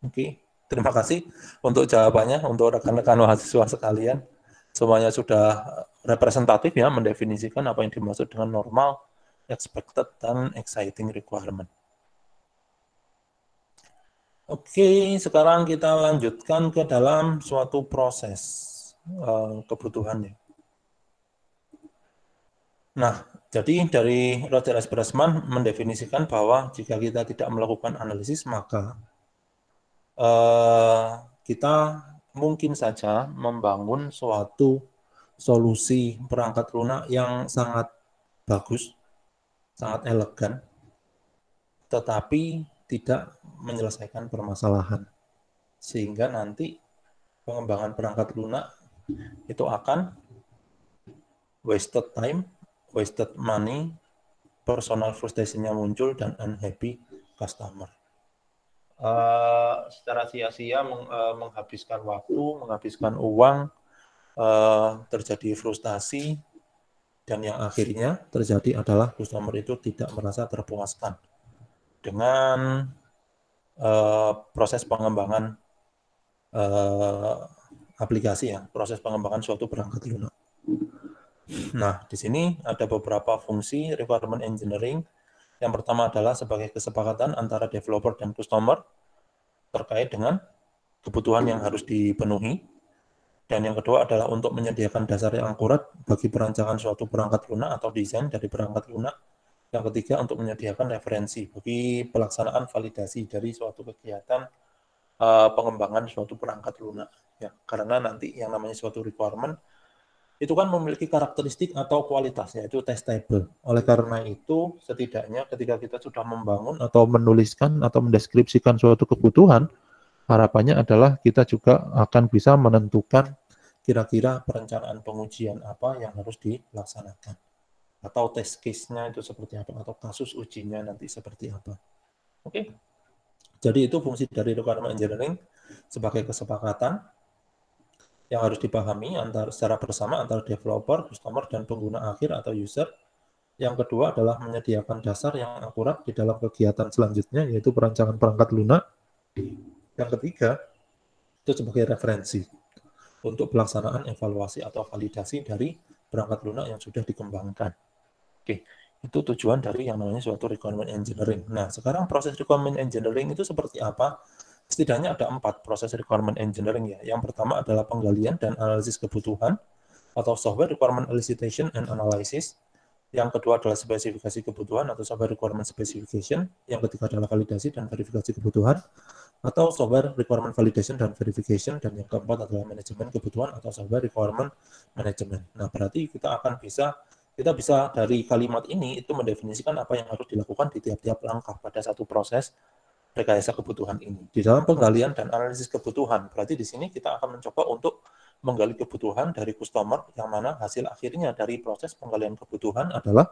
S1: oke okay. terima kasih untuk jawabannya untuk rekan-rekan mahasiswa sekalian semuanya sudah representatif ya mendefinisikan apa yang dimaksud dengan normal expected dan exciting requirement. Oke, sekarang kita lanjutkan ke dalam suatu proses eh, kebutuhannya. Nah, jadi dari Roger S. Bresman mendefinisikan bahwa jika kita tidak melakukan analisis, maka uh, kita mungkin saja membangun suatu solusi perangkat lunak yang sangat bagus sangat elegan, tetapi tidak menyelesaikan permasalahan. Sehingga nanti pengembangan perangkat lunak itu akan wasted time, wasted money, personal frustrationnya muncul, dan unhappy customer. Uh, secara sia-sia meng, uh, menghabiskan waktu, menghabiskan uang, uh, terjadi frustasi, dan yang akhirnya terjadi adalah customer itu tidak merasa terpuaskan dengan uh, proses pengembangan uh, aplikasi ya, proses pengembangan suatu perangkat lunak. Nah, di sini ada beberapa fungsi requirement engineering. Yang pertama adalah sebagai kesepakatan antara developer dan customer terkait dengan kebutuhan yang harus dipenuhi. Dan yang kedua adalah untuk menyediakan dasar yang akurat bagi perancangan suatu perangkat lunak atau desain dari perangkat lunak. Yang ketiga untuk menyediakan referensi bagi pelaksanaan validasi dari suatu kegiatan uh, pengembangan suatu perangkat lunak. Ya, karena nanti yang namanya suatu requirement itu kan memiliki karakteristik atau kualitas yaitu testable. Oleh karena itu, setidaknya ketika kita sudah membangun atau menuliskan atau mendeskripsikan suatu kebutuhan, harapannya adalah kita juga akan bisa menentukan kira-kira perencanaan pengujian apa yang harus dilaksanakan atau test case-nya itu seperti apa atau kasus ujinya nanti seperti apa. Oke. Okay. Jadi itu fungsi dari requirement engineering sebagai kesepakatan yang harus dipahami antara secara bersama antara developer, customer dan pengguna akhir atau user. Yang kedua adalah menyediakan dasar yang akurat di dalam kegiatan selanjutnya yaitu perancangan perangkat lunak. Yang ketiga itu sebagai referensi untuk pelaksanaan evaluasi atau validasi dari perangkat lunak yang sudah dikembangkan. Oke, itu tujuan dari yang namanya suatu requirement engineering. Nah, sekarang proses requirement engineering itu seperti apa? Setidaknya ada empat proses requirement engineering ya. Yang pertama adalah penggalian dan analisis kebutuhan atau software requirement elicitation and analysis yang kedua adalah spesifikasi kebutuhan atau software requirement specification, yang ketiga adalah validasi dan verifikasi kebutuhan atau software requirement validation dan verification dan yang keempat adalah manajemen kebutuhan atau software requirement management. Nah, berarti kita akan bisa kita bisa dari kalimat ini itu mendefinisikan apa yang harus dilakukan di tiap-tiap langkah pada satu proses rekayasa kebutuhan ini. Di dalam penggalian dan analisis kebutuhan, berarti di sini kita akan mencoba untuk menggali kebutuhan dari customer yang mana hasil akhirnya dari proses penggalian kebutuhan adalah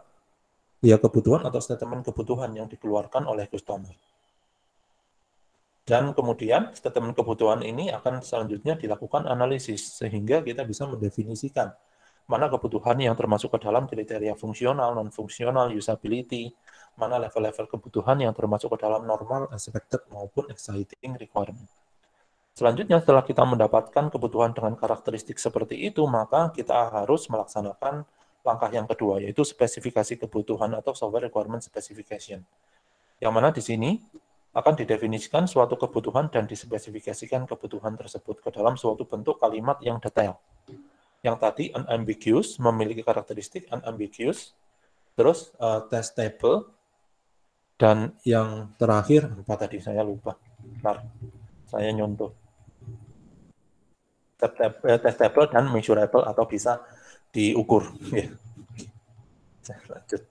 S1: ya kebutuhan atau statement kebutuhan yang dikeluarkan oleh customer. Dan kemudian statement kebutuhan ini akan selanjutnya dilakukan analisis sehingga kita bisa mendefinisikan mana kebutuhan yang termasuk ke dalam kriteria fungsional, non-fungsional, usability, mana level-level kebutuhan yang termasuk ke dalam normal, expected, maupun exciting requirement. Selanjutnya setelah kita mendapatkan kebutuhan dengan karakteristik seperti itu, maka kita harus melaksanakan langkah yang kedua, yaitu spesifikasi kebutuhan atau software requirement specification. Yang mana di sini akan didefinisikan suatu kebutuhan dan dispesifikasikan kebutuhan tersebut ke dalam suatu bentuk kalimat yang detail. Yang tadi unambiguous, memiliki karakteristik unambiguous, terus uh, eh, test table, dan yang terakhir, apa tadi saya lupa, bentar, saya nyontoh. Eh, testable dan measurable atau bisa diukur. Iya. Lanjut.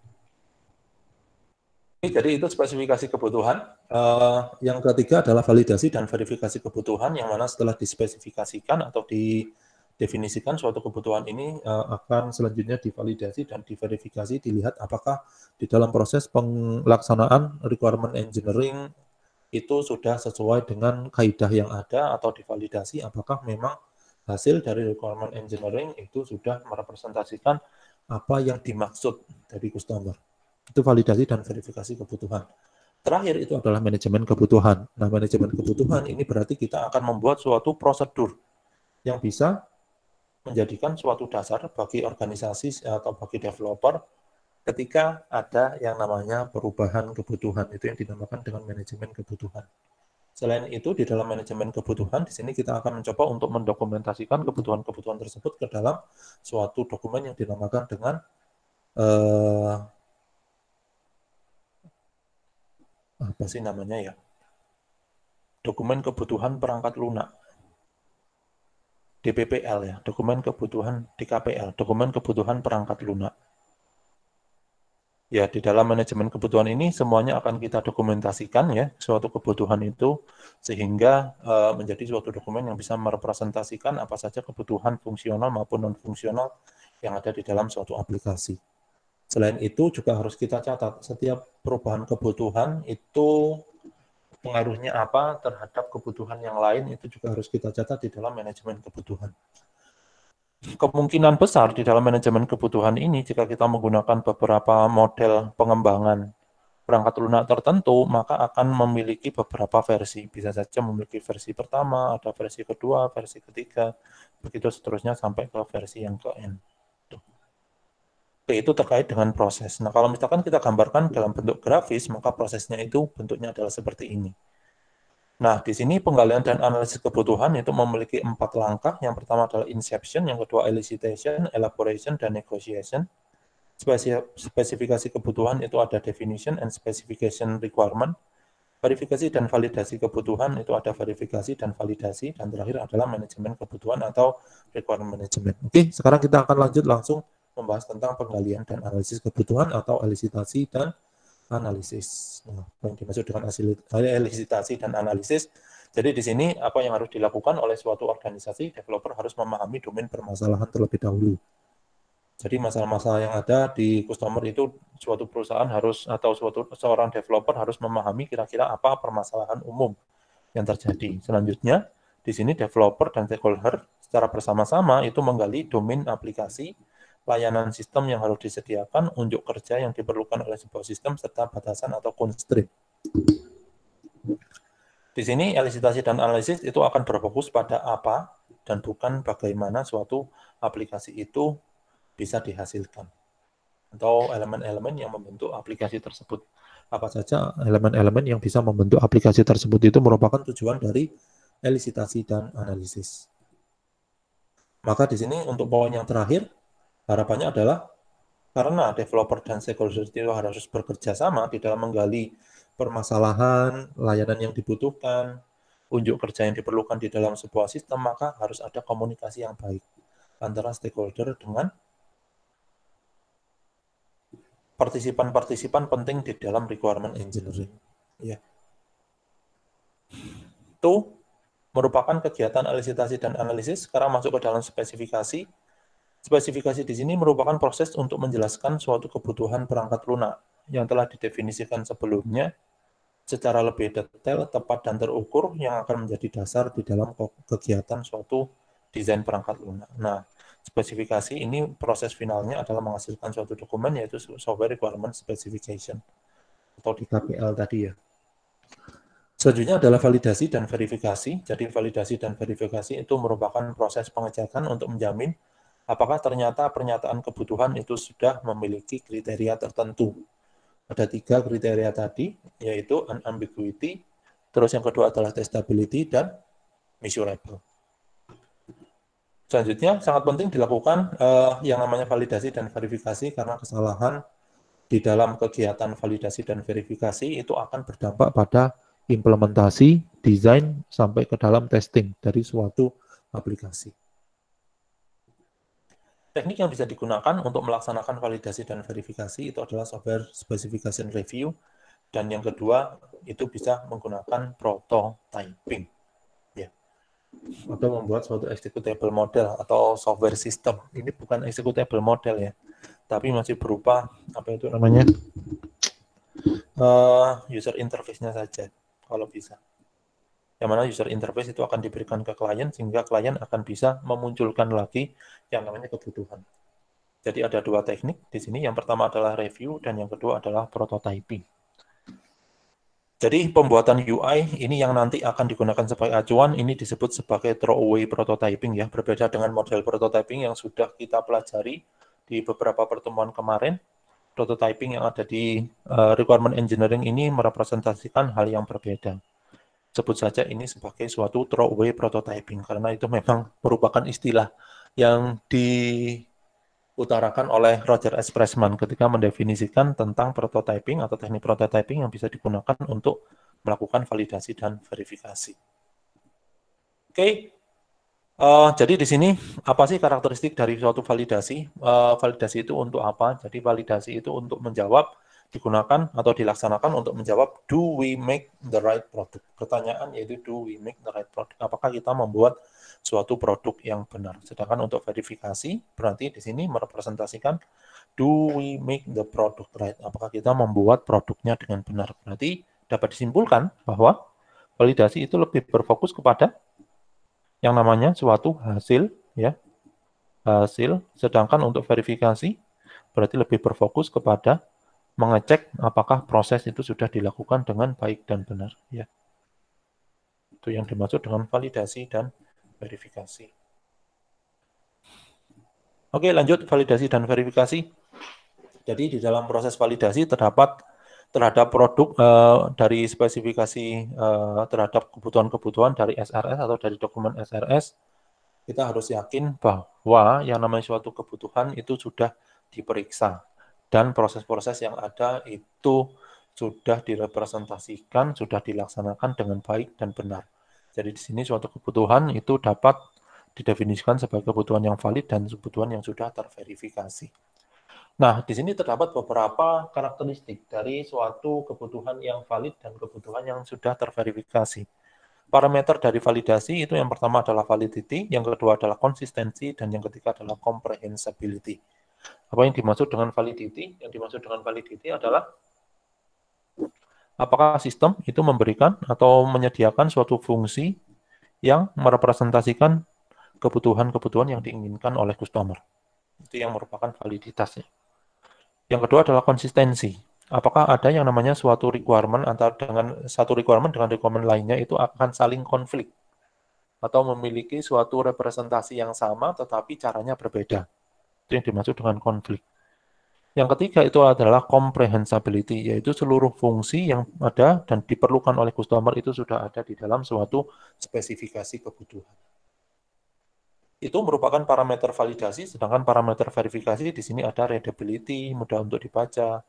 S1: jadi itu spesifikasi kebutuhan. Eh, yang ketiga adalah validasi dan verifikasi kebutuhan, yang mana setelah dispesifikasikan atau didefinisikan suatu kebutuhan ini eh, akan selanjutnya divalidasi dan diverifikasi, dilihat apakah di dalam proses pelaksanaan requirement engineering itu sudah sesuai dengan kaidah yang ada atau divalidasi apakah memang hasil dari requirement engineering itu sudah merepresentasikan apa yang dimaksud dari customer. Itu validasi dan verifikasi kebutuhan. Terakhir itu adalah manajemen kebutuhan. Nah, manajemen kebutuhan ini berarti kita akan membuat suatu prosedur yang bisa menjadikan suatu dasar bagi organisasi atau bagi developer ketika ada yang namanya perubahan kebutuhan. Itu yang dinamakan dengan manajemen kebutuhan. Selain itu, di dalam hmm. manajemen kebutuhan, di sini kita akan mencoba untuk mendokumentasikan kebutuhan-kebutuhan tersebut ke dalam suatu dokumen yang dinamakan dengan eh, apa sih namanya ya? Dokumen kebutuhan perangkat lunak. DPPL ya, dokumen kebutuhan DKPL, dokumen kebutuhan perangkat lunak ya di dalam manajemen kebutuhan ini semuanya akan kita dokumentasikan ya suatu kebutuhan itu sehingga e, menjadi suatu dokumen yang bisa merepresentasikan apa saja kebutuhan fungsional maupun non fungsional yang ada di dalam suatu aplikasi. Selain itu juga harus kita catat setiap perubahan kebutuhan itu pengaruhnya apa terhadap kebutuhan yang lain itu juga harus kita catat di dalam manajemen kebutuhan kemungkinan besar di dalam manajemen kebutuhan ini jika kita menggunakan beberapa model pengembangan perangkat lunak tertentu maka akan memiliki beberapa versi bisa saja memiliki versi pertama ada versi kedua versi ketiga begitu seterusnya sampai ke versi yang ke n itu terkait dengan proses nah kalau misalkan kita gambarkan dalam bentuk grafis maka prosesnya itu bentuknya adalah seperti ini Nah, di sini penggalian dan analisis kebutuhan itu memiliki empat langkah. Yang pertama adalah inception, yang kedua elicitation, elaboration, dan negotiation. Spesifikasi kebutuhan itu ada definition and specification requirement. Verifikasi dan validasi kebutuhan itu ada verifikasi dan validasi. Dan terakhir adalah manajemen kebutuhan atau requirement management. Oke, sekarang kita akan lanjut langsung membahas tentang penggalian dan analisis kebutuhan atau elicitation dan analisis. Nah, yang dimaksud dengan elisitasi dan analisis. Jadi di sini apa yang harus dilakukan oleh suatu organisasi, developer harus memahami domain permasalahan terlebih dahulu. Jadi masalah-masalah yang ada di customer itu suatu perusahaan harus atau suatu seorang developer harus memahami kira-kira apa permasalahan umum yang terjadi. Selanjutnya, di sini developer dan stakeholder secara bersama-sama itu menggali domain aplikasi layanan sistem yang harus disediakan, unjuk kerja yang diperlukan oleh sebuah sistem, serta batasan atau constraint. Di sini, elisitasi dan analisis itu akan berfokus pada apa dan bukan bagaimana suatu aplikasi itu bisa dihasilkan. Atau elemen-elemen yang membentuk aplikasi tersebut. Apa saja elemen-elemen yang bisa membentuk aplikasi tersebut itu merupakan tujuan dari elisitasi dan analisis. Maka di sini untuk poin yang terakhir, Harapannya adalah karena developer dan stakeholder itu harus bekerja sama di dalam menggali permasalahan, layanan yang dibutuhkan, unjuk kerja yang diperlukan di dalam sebuah sistem, maka harus ada komunikasi yang baik antara stakeholder dengan partisipan-partisipan penting di dalam requirement engineering. Ya. Itu merupakan kegiatan elisitasi dan analisis, sekarang masuk ke dalam spesifikasi, Spesifikasi di sini merupakan proses untuk menjelaskan suatu kebutuhan perangkat lunak yang telah didefinisikan sebelumnya secara lebih detail, tepat, dan terukur yang akan menjadi dasar di dalam kegiatan suatu desain perangkat lunak. Nah, spesifikasi ini proses finalnya adalah menghasilkan suatu dokumen yaitu Software Requirement Specification atau di KPL tadi ya. Selanjutnya adalah validasi dan verifikasi. Jadi validasi dan verifikasi itu merupakan proses pengecekan untuk menjamin apakah ternyata pernyataan kebutuhan itu sudah memiliki kriteria tertentu. Ada tiga kriteria tadi, yaitu unambiguity, terus yang kedua adalah testability, dan measurable. Selanjutnya, sangat penting dilakukan eh, yang namanya validasi dan verifikasi karena kesalahan di dalam kegiatan validasi dan verifikasi itu akan berdampak pada implementasi, desain, sampai ke dalam testing dari suatu aplikasi. Teknik yang bisa digunakan untuk melaksanakan validasi dan verifikasi itu adalah software specification review, dan yang kedua itu bisa menggunakan prototyping, ya. Atau membuat suatu executable model atau software system. Ini bukan executable model ya, tapi masih berupa apa itu namanya uh, user interface-nya saja, kalau bisa yang mana user interface itu akan diberikan ke klien sehingga klien akan bisa memunculkan lagi yang namanya kebutuhan. Jadi ada dua teknik di sini. Yang pertama adalah review dan yang kedua adalah prototyping. Jadi pembuatan UI ini yang nanti akan digunakan sebagai acuan ini disebut sebagai throwaway prototyping ya. Berbeda dengan model prototyping yang sudah kita pelajari di beberapa pertemuan kemarin. Prototyping yang ada di eh, requirement engineering ini merepresentasikan hal yang berbeda sebut saja ini sebagai suatu throwaway prototyping karena itu memang merupakan istilah yang diutarakan oleh Roger S. ketika mendefinisikan tentang prototyping atau teknik prototyping yang bisa digunakan untuk melakukan validasi dan verifikasi. Oke, okay. uh, eh, jadi di sini apa sih karakteristik dari suatu validasi? Uh, validasi itu untuk apa? Jadi validasi itu untuk menjawab digunakan atau dilaksanakan untuk menjawab do we make the right product. Pertanyaan yaitu do we make the right product? Apakah kita membuat suatu produk yang benar? Sedangkan untuk verifikasi berarti di sini merepresentasikan do we make the product right? Apakah kita membuat produknya dengan benar? Berarti dapat disimpulkan bahwa validasi itu lebih berfokus kepada yang namanya suatu hasil ya. Hasil sedangkan untuk verifikasi berarti lebih berfokus kepada mengecek apakah proses itu sudah dilakukan dengan baik dan benar ya itu yang dimaksud dengan validasi dan verifikasi oke lanjut validasi dan verifikasi jadi di dalam proses validasi terdapat terhadap produk uh, dari spesifikasi uh, terhadap kebutuhan-kebutuhan dari SRS atau dari dokumen SRS kita harus yakin bahwa yang namanya suatu kebutuhan itu sudah diperiksa dan proses-proses yang ada itu sudah direpresentasikan, sudah dilaksanakan dengan baik dan benar. Jadi di sini suatu kebutuhan itu dapat didefinisikan sebagai kebutuhan yang valid dan kebutuhan yang sudah terverifikasi. Nah, di sini terdapat beberapa karakteristik dari suatu kebutuhan yang valid dan kebutuhan yang sudah terverifikasi. Parameter dari validasi itu yang pertama adalah validity, yang kedua adalah konsistensi, dan yang ketiga adalah comprehensibility. Apa yang dimaksud dengan validity? Yang dimaksud dengan validity adalah apakah sistem itu memberikan atau menyediakan suatu fungsi yang merepresentasikan kebutuhan-kebutuhan yang diinginkan oleh customer. Itu yang merupakan validitasnya. Yang kedua adalah konsistensi. Apakah ada yang namanya suatu requirement antara dengan satu requirement dengan requirement lainnya itu akan saling konflik atau memiliki suatu representasi yang sama tetapi caranya berbeda. Itu yang dimaksud dengan konflik. Yang ketiga itu adalah comprehensibility, yaitu seluruh fungsi yang ada dan diperlukan oleh customer itu sudah ada di dalam suatu spesifikasi kebutuhan. Itu merupakan parameter validasi, sedangkan parameter verifikasi di sini ada readability, mudah untuk dibaca,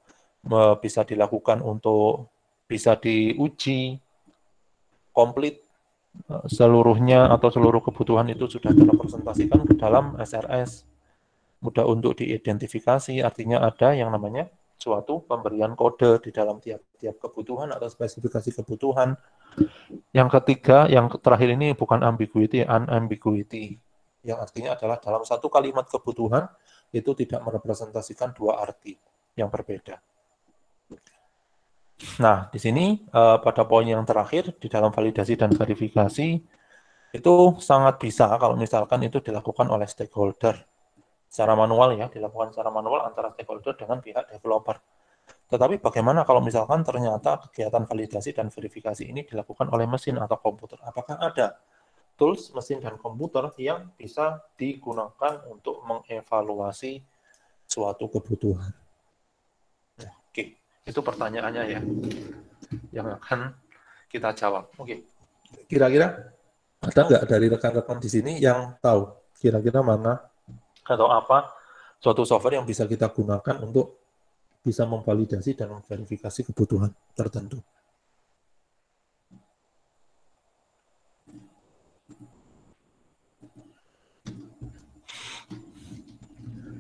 S1: bisa dilakukan untuk, bisa diuji, komplit e, seluruhnya atau seluruh kebutuhan itu sudah terpresentasikan ke dalam SRS mudah untuk diidentifikasi, artinya ada yang namanya suatu pemberian kode di dalam tiap-tiap kebutuhan atau spesifikasi kebutuhan. Yang ketiga, yang terakhir ini bukan ambiguity, unambiguity, yang artinya adalah dalam satu kalimat kebutuhan itu tidak merepresentasikan dua arti yang berbeda. Nah, di sini uh, pada poin yang terakhir di dalam validasi dan verifikasi itu sangat bisa kalau misalkan itu dilakukan oleh stakeholder secara manual ya, dilakukan secara manual antara stakeholder dengan pihak developer. Tetapi bagaimana kalau misalkan ternyata kegiatan validasi dan verifikasi ini dilakukan oleh mesin atau komputer? Apakah ada tools mesin dan komputer yang bisa digunakan untuk mengevaluasi suatu kebutuhan? Nah, oke, itu pertanyaannya ya yang akan kita jawab. Oke, kira-kira ada nggak dari rekan-rekan di sini yang tahu kira-kira mana atau apa suatu software yang bisa kita gunakan untuk bisa memvalidasi dan memverifikasi kebutuhan tertentu.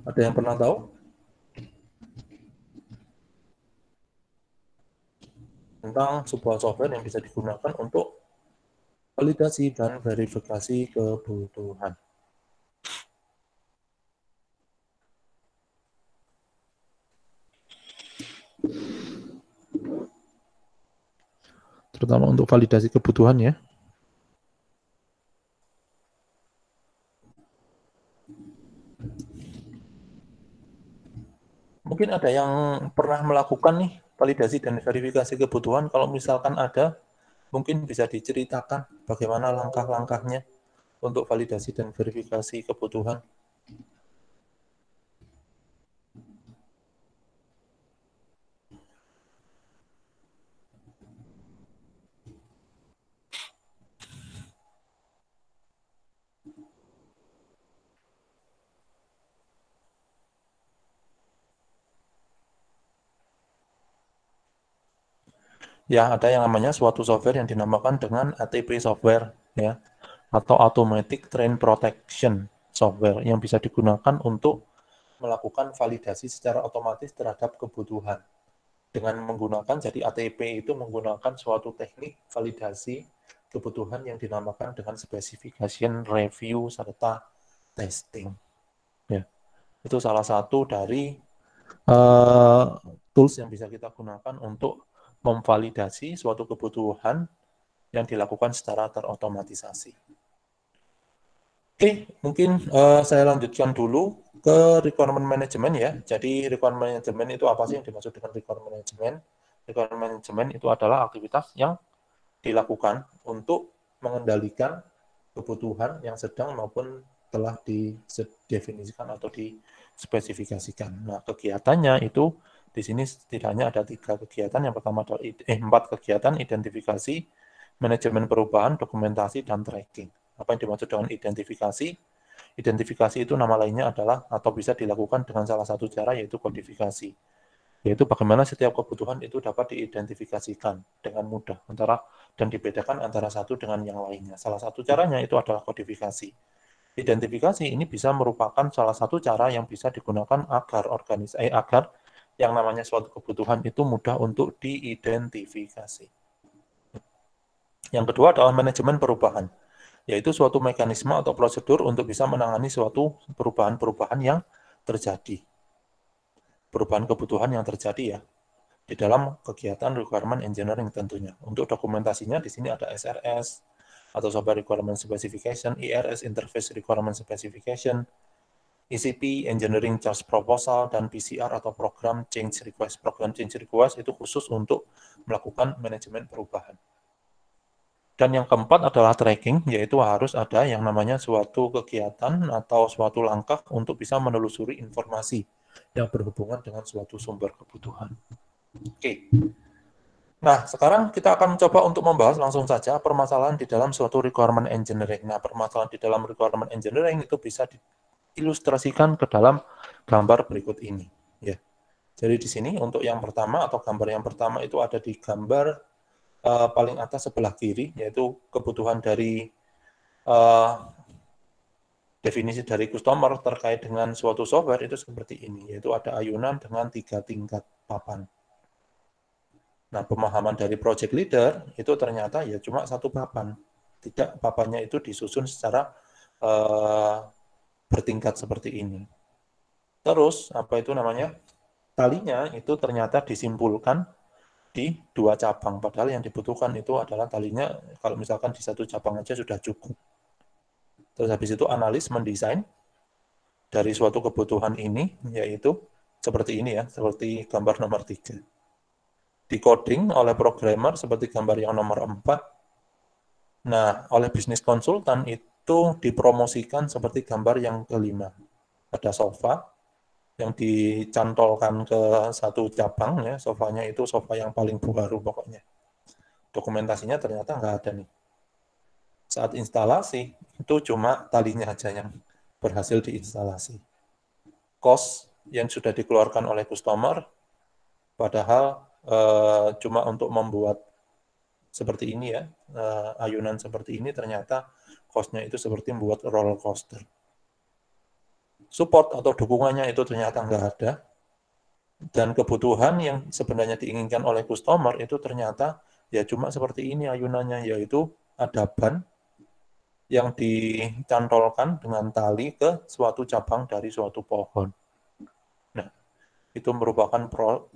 S1: Ada yang pernah tahu? Tentang sebuah software yang bisa digunakan untuk validasi dan verifikasi kebutuhan. terutama untuk validasi kebutuhan ya. Mungkin ada yang pernah melakukan nih validasi dan verifikasi kebutuhan. Kalau misalkan ada, mungkin bisa diceritakan bagaimana langkah-langkahnya untuk validasi dan verifikasi kebutuhan. ya ada yang namanya suatu software yang dinamakan dengan ATP software ya atau Automatic Train Protection software yang bisa digunakan untuk melakukan validasi secara otomatis terhadap kebutuhan dengan menggunakan jadi ATP itu menggunakan suatu teknik validasi kebutuhan yang dinamakan dengan specification review serta testing ya itu salah satu dari uh, tools yang bisa kita gunakan untuk memvalidasi suatu kebutuhan yang dilakukan secara terotomatisasi. Oke, mungkin uh, saya lanjutkan dulu ke requirement management ya. Jadi requirement management itu apa sih yang dimaksud dengan requirement management? Requirement management itu adalah aktivitas yang dilakukan untuk mengendalikan kebutuhan yang sedang maupun telah didefinisikan atau dispesifikasikan. Nah, kegiatannya itu di sini setidaknya ada tiga kegiatan. Yang pertama adalah eh, empat kegiatan identifikasi, manajemen perubahan, dokumentasi, dan tracking. Apa yang dimaksud dengan identifikasi? Identifikasi itu nama lainnya adalah atau bisa dilakukan dengan salah satu cara yaitu kodifikasi. Yaitu bagaimana setiap kebutuhan itu dapat diidentifikasikan dengan mudah antara dan dibedakan antara satu dengan yang lainnya. Salah satu caranya itu adalah kodifikasi. Identifikasi ini bisa merupakan salah satu cara yang bisa digunakan agar organisasi eh, agar yang namanya suatu kebutuhan itu mudah untuk diidentifikasi. Yang kedua adalah manajemen perubahan, yaitu suatu mekanisme atau prosedur untuk bisa menangani suatu perubahan-perubahan yang terjadi. Perubahan kebutuhan yang terjadi ya, di dalam kegiatan requirement engineering tentunya. Untuk dokumentasinya di sini ada SRS, atau software requirement specification, IRS interface requirement specification, ECP Engineering Charge Proposal dan PCR atau Program Change Request. Program Change Request itu khusus untuk melakukan manajemen perubahan. Dan yang keempat adalah tracking, yaitu harus ada yang namanya suatu kegiatan atau suatu langkah untuk bisa menelusuri informasi yang berhubungan dengan suatu sumber kebutuhan. Oke. Nah, sekarang kita akan mencoba untuk membahas langsung saja permasalahan di dalam suatu requirement engineering. Nah, permasalahan di dalam requirement engineering itu bisa di, ilustrasikan ke dalam gambar berikut ini. Ya. Jadi di sini untuk yang pertama atau gambar yang pertama itu ada di gambar uh, paling atas sebelah kiri, yaitu kebutuhan dari uh, definisi dari customer terkait dengan suatu software itu seperti ini, yaitu ada ayunan dengan tiga tingkat papan. Nah, pemahaman dari project leader itu ternyata ya cuma satu papan. Tidak papannya itu disusun secara uh, bertingkat seperti ini. Terus apa itu namanya? Talinya itu ternyata disimpulkan di dua cabang padahal yang dibutuhkan itu adalah talinya kalau misalkan di satu cabang aja sudah cukup. Terus habis itu analis mendesain dari suatu kebutuhan ini yaitu seperti ini ya, seperti gambar nomor tiga. Dikoding oleh programmer seperti gambar yang nomor empat. Nah, oleh bisnis konsultan itu itu dipromosikan seperti gambar yang kelima. Ada sofa yang dicantolkan ke satu cabang ya, sofanya itu sofa yang paling baru pokoknya. Dokumentasinya ternyata nggak ada nih. Saat instalasi itu cuma talinya aja yang berhasil diinstalasi. kos yang sudah dikeluarkan oleh customer padahal e, cuma untuk membuat seperti ini ya, e, ayunan seperti ini ternyata Costnya itu seperti membuat roller coaster. Support atau dukungannya itu ternyata nggak ada. Dan kebutuhan yang sebenarnya diinginkan oleh customer itu ternyata ya cuma seperti ini ayunannya, yaitu ada ban yang dicantolkan dengan tali ke suatu cabang dari suatu pohon. Nah, itu merupakan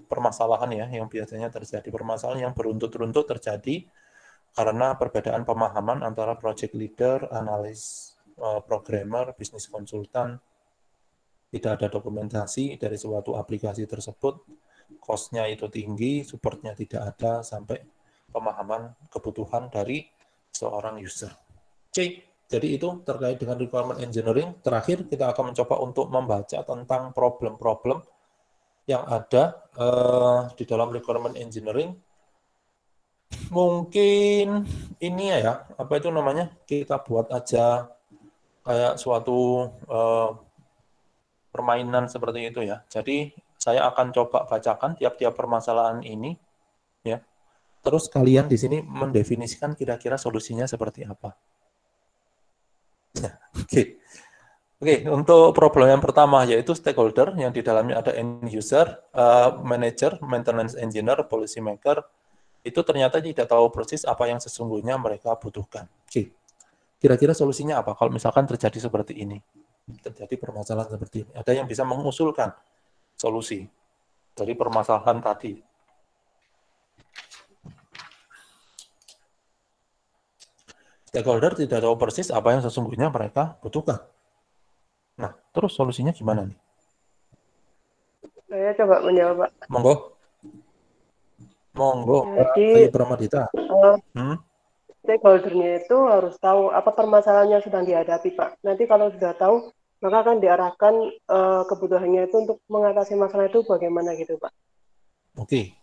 S1: permasalahan ya yang biasanya terjadi. Permasalahan yang beruntut-runtut terjadi karena perbedaan pemahaman antara project leader, analis, eh, programmer, bisnis konsultan, tidak ada dokumentasi dari suatu aplikasi tersebut, cost-nya itu tinggi, support-nya tidak ada, sampai pemahaman kebutuhan dari seorang user. C. Jadi itu terkait dengan requirement engineering. Terakhir, kita akan mencoba untuk membaca tentang problem-problem yang ada uh, di dalam requirement engineering mungkin ini ya, ya apa itu namanya kita buat aja kayak suatu uh, permainan seperti itu ya jadi saya akan coba bacakan tiap-tiap permasalahan ini ya terus kalian di sini mendefinisikan kira-kira solusinya seperti apa ya, oke okay. oke okay, untuk problem yang pertama yaitu stakeholder yang di dalamnya ada end user uh, manager maintenance engineer policy maker itu ternyata tidak tahu persis apa yang sesungguhnya mereka butuhkan. Oke. Kira-kira solusinya apa kalau misalkan terjadi seperti ini? Terjadi permasalahan seperti ini. Ada yang bisa mengusulkan solusi dari permasalahan tadi. Stakeholder tidak tahu persis apa yang sesungguhnya mereka butuhkan. Nah, terus solusinya gimana nih? Saya coba menjawab, Pak. Monggo. Monggo, nah, nah, Jadi, Pramadita. Uh, hmm? Stakeholdernya itu harus tahu apa permasalahannya sedang dihadapi, Pak. Nanti kalau
S2: sudah tahu, maka akan diarahkan uh, kebutuhannya itu untuk mengatasi masalah itu bagaimana
S1: gitu, Pak. Oke,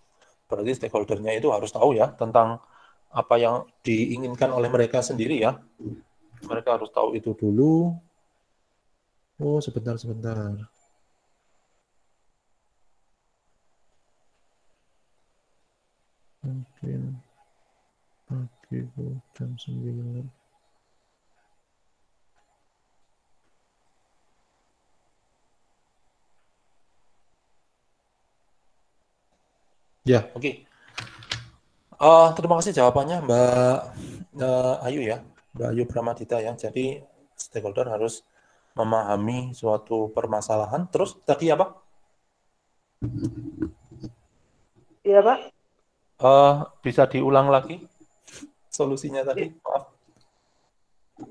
S1: berarti stakeholdernya itu harus tahu ya tentang apa yang diinginkan oleh mereka sendiri ya. Mereka harus tahu itu dulu. Oh, sebentar, sebentar. mungkin pagiku jam sembilan Ya, oke. Okay. Uh, eh, terima kasih jawabannya Mbak uh, Ayu ya, Mbak Ayu Pramadita ya. Jadi stakeholder harus memahami suatu permasalahan. Terus tadi apa? Iya Pak. Uh, bisa diulang lagi solusinya tadi?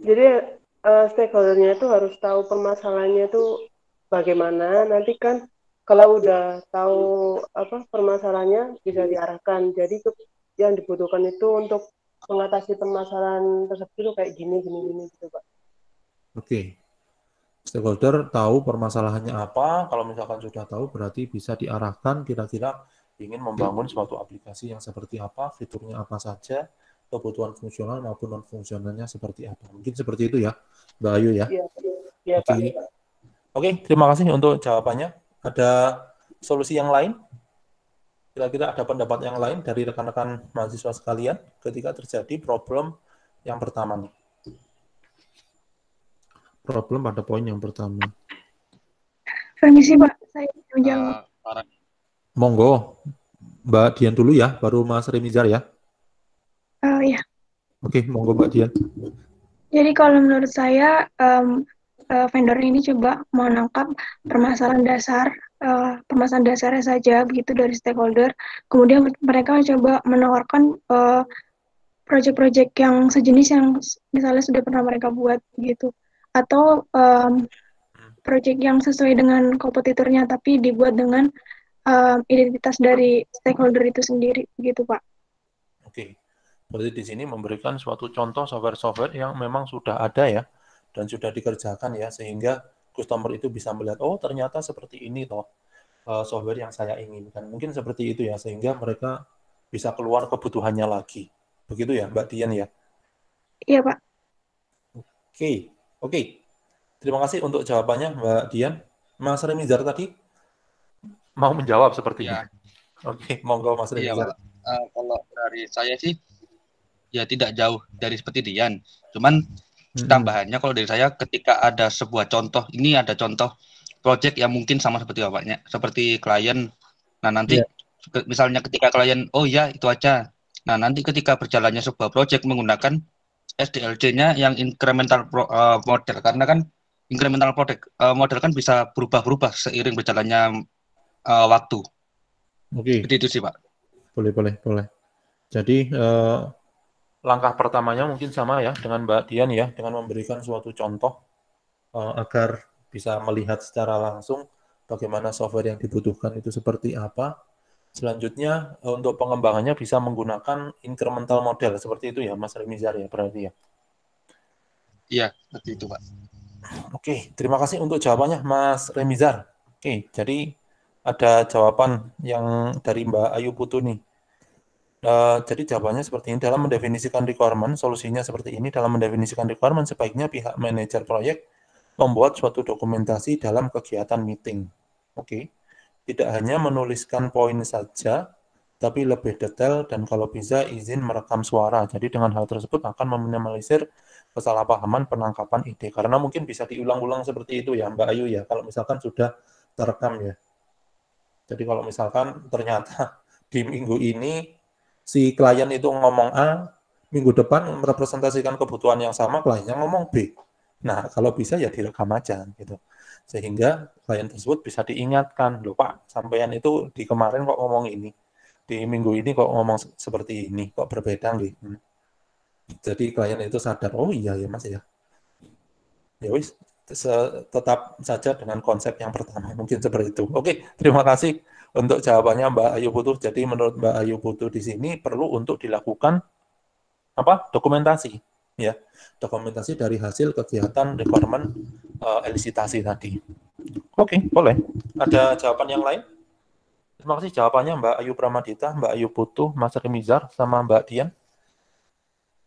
S2: Jadi uh, stakeholdernya itu harus tahu permasalahannya itu bagaimana. Nanti kan kalau udah tahu apa permasalahannya bisa diarahkan. Jadi yang dibutuhkan itu untuk
S1: mengatasi permasalahan tersebut itu kayak gini gini gini gitu pak. Oke. Okay. Stakeholder tahu permasalahannya apa. Kalau misalkan sudah tahu berarti bisa diarahkan kira-kira ingin membangun suatu aplikasi yang seperti apa, fiturnya apa saja, kebutuhan fungsional maupun non fungsionalnya seperti apa. Mungkin seperti itu ya, Mbak Ayu ya. Iya, ya, Oke, okay. okay, terima kasih untuk jawabannya. Ada solusi yang lain? Kira-kira ada pendapat yang lain dari rekan-rekan mahasiswa sekalian ketika terjadi problem yang pertama nih? Problem pada poin yang pertama.
S2: Permisi Pak, saya menjawab. Uh, eh,
S1: Monggo, Mbak Dian dulu ya, baru Mas Remizar ya. Oh iya Oke, okay, monggo Mbak Dian.
S2: Jadi kalau menurut saya um, vendor ini coba menangkap permasalahan dasar uh, permasalahan dasarnya saja begitu dari stakeholder. Kemudian mereka mencoba menawarkan uh, e,
S1: proyek-proyek yang sejenis yang misalnya sudah pernah mereka buat gitu atau um, hmm. proyek yang sesuai dengan kompetitornya tapi dibuat dengan um,
S2: identitas dari stakeholder itu sendiri, gitu Pak.
S1: Oke, okay. berarti di sini memberikan suatu contoh software-software yang memang sudah ada ya, dan sudah dikerjakan ya, sehingga customer itu bisa melihat, oh ternyata seperti ini toh eh, software yang saya inginkan. Mungkin seperti itu ya, sehingga mereka bisa keluar kebutuhannya lagi. Begitu ya, Mbak Tian ya? Iya, Pak. Oke, okay. oke. Okay. Terima kasih untuk jawabannya, Mbak Dian. Mas Remizar tadi mau menjawab seperti Ya. Oke, okay, monggo Mas Rizal. Ya, uh, eh, kalau dari saya sih ya tidak jauh dari seperti Dian. Cuman hmm. tambahannya kalau dari saya ketika ada sebuah contoh, ini ada contoh project yang mungkin sama seperti bapaknya, seperti klien. Nah, nanti ya. misalnya ketika klien, oh ya itu aja. Nah, nanti ketika berjalannya sebuah project menggunakan SDLC-nya yang incremental pro, uh, model karena kan incremental project uh, model kan bisa berubah-berubah seiring berjalannya uh, waktu. Oke. Okay. itu sih Pak. Boleh boleh boleh. Jadi uh, langkah pertamanya mungkin sama ya dengan Mbak Dian ya dengan memberikan suatu contoh uh, agar bisa melihat secara langsung bagaimana software yang dibutuhkan itu seperti apa. Selanjutnya untuk pengembangannya bisa menggunakan incremental model seperti itu ya Mas Remizar ya berarti ya. Iya, seperti itu Pak. Oke, terima kasih untuk jawabannya Mas Remizar. Oke, jadi ada jawaban yang dari Mbak Ayu Putu nih. Uh, jadi jawabannya seperti ini dalam mendefinisikan requirement solusinya seperti ini dalam mendefinisikan requirement sebaiknya pihak manajer proyek membuat suatu dokumentasi dalam kegiatan meeting. Oke. Okay. Tidak hanya menuliskan poin saja tapi lebih detail dan kalau bisa izin merekam suara. Jadi dengan hal tersebut akan meminimalisir kesalahpahaman penangkapan ide karena mungkin bisa diulang-ulang seperti itu ya Mbak Ayu ya kalau misalkan sudah terekam ya. Jadi kalau misalkan ternyata di minggu ini si klien itu ngomong A, minggu depan merepresentasikan kebutuhan yang sama, kliennya ngomong B. Nah, kalau bisa ya direkam aja gitu. Sehingga klien tersebut bisa diingatkan, loh Pak, sampean itu di kemarin kok ngomong ini, di minggu ini kok ngomong seperti ini, kok berbeda nih. Gitu. Hmm. Jadi klien itu sadar, oh iya ya mas ya. Ya wis, tetap saja dengan konsep yang pertama mungkin seperti itu. Oke, terima kasih untuk jawabannya Mbak Ayu Putu. Jadi menurut Mbak Ayu Putu di sini perlu untuk dilakukan apa? dokumentasi ya. Dokumentasi dari hasil kegiatan requirement uh, eh, elisitasi tadi. Oke, boleh. Ada jawaban yang lain? Terima kasih jawabannya Mbak Ayu Pramadita, Mbak Ayu Putu, Mas Rimizar sama Mbak Dian.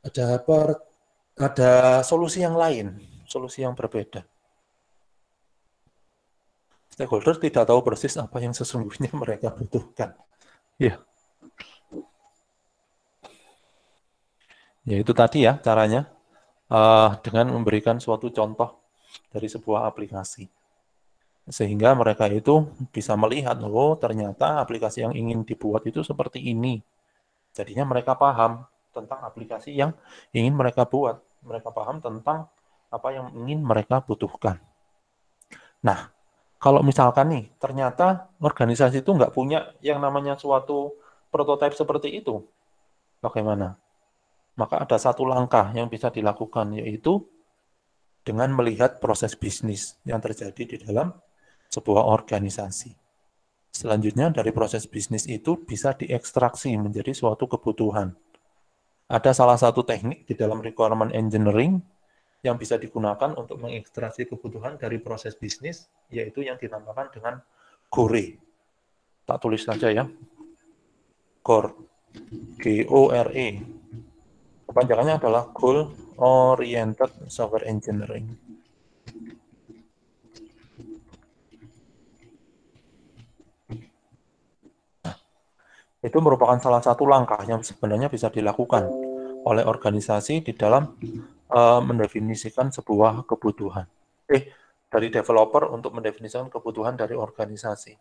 S1: Ada per, ada solusi yang lain, solusi yang berbeda stakeholder tidak tahu persis apa yang sesungguhnya mereka butuhkan. Ya. Ya itu tadi ya caranya uh, dengan memberikan suatu contoh dari sebuah aplikasi. Sehingga mereka itu bisa melihat, oh ternyata aplikasi yang ingin dibuat itu seperti ini. Jadinya mereka paham tentang aplikasi yang ingin mereka buat. Mereka paham tentang apa yang ingin mereka butuhkan. Nah, kalau misalkan nih ternyata organisasi itu nggak punya yang namanya suatu prototipe seperti itu, bagaimana? Maka ada satu langkah yang bisa dilakukan yaitu dengan melihat proses bisnis yang terjadi di dalam sebuah organisasi. Selanjutnya dari proses bisnis itu bisa diekstraksi menjadi suatu kebutuhan. Ada salah satu teknik di dalam requirement engineering yang bisa digunakan untuk mengekstrasi kebutuhan dari proses bisnis, yaitu yang dinamakan dengan GORE. Tak tulis saja ya. GORE. G-O-R-E. Kepanjangannya adalah Goal Oriented Software Engineering. Nah, itu merupakan salah satu langkah yang sebenarnya bisa dilakukan oleh organisasi di dalam uh, mendefinisikan sebuah kebutuhan. Eh, dari developer untuk mendefinisikan kebutuhan dari organisasi.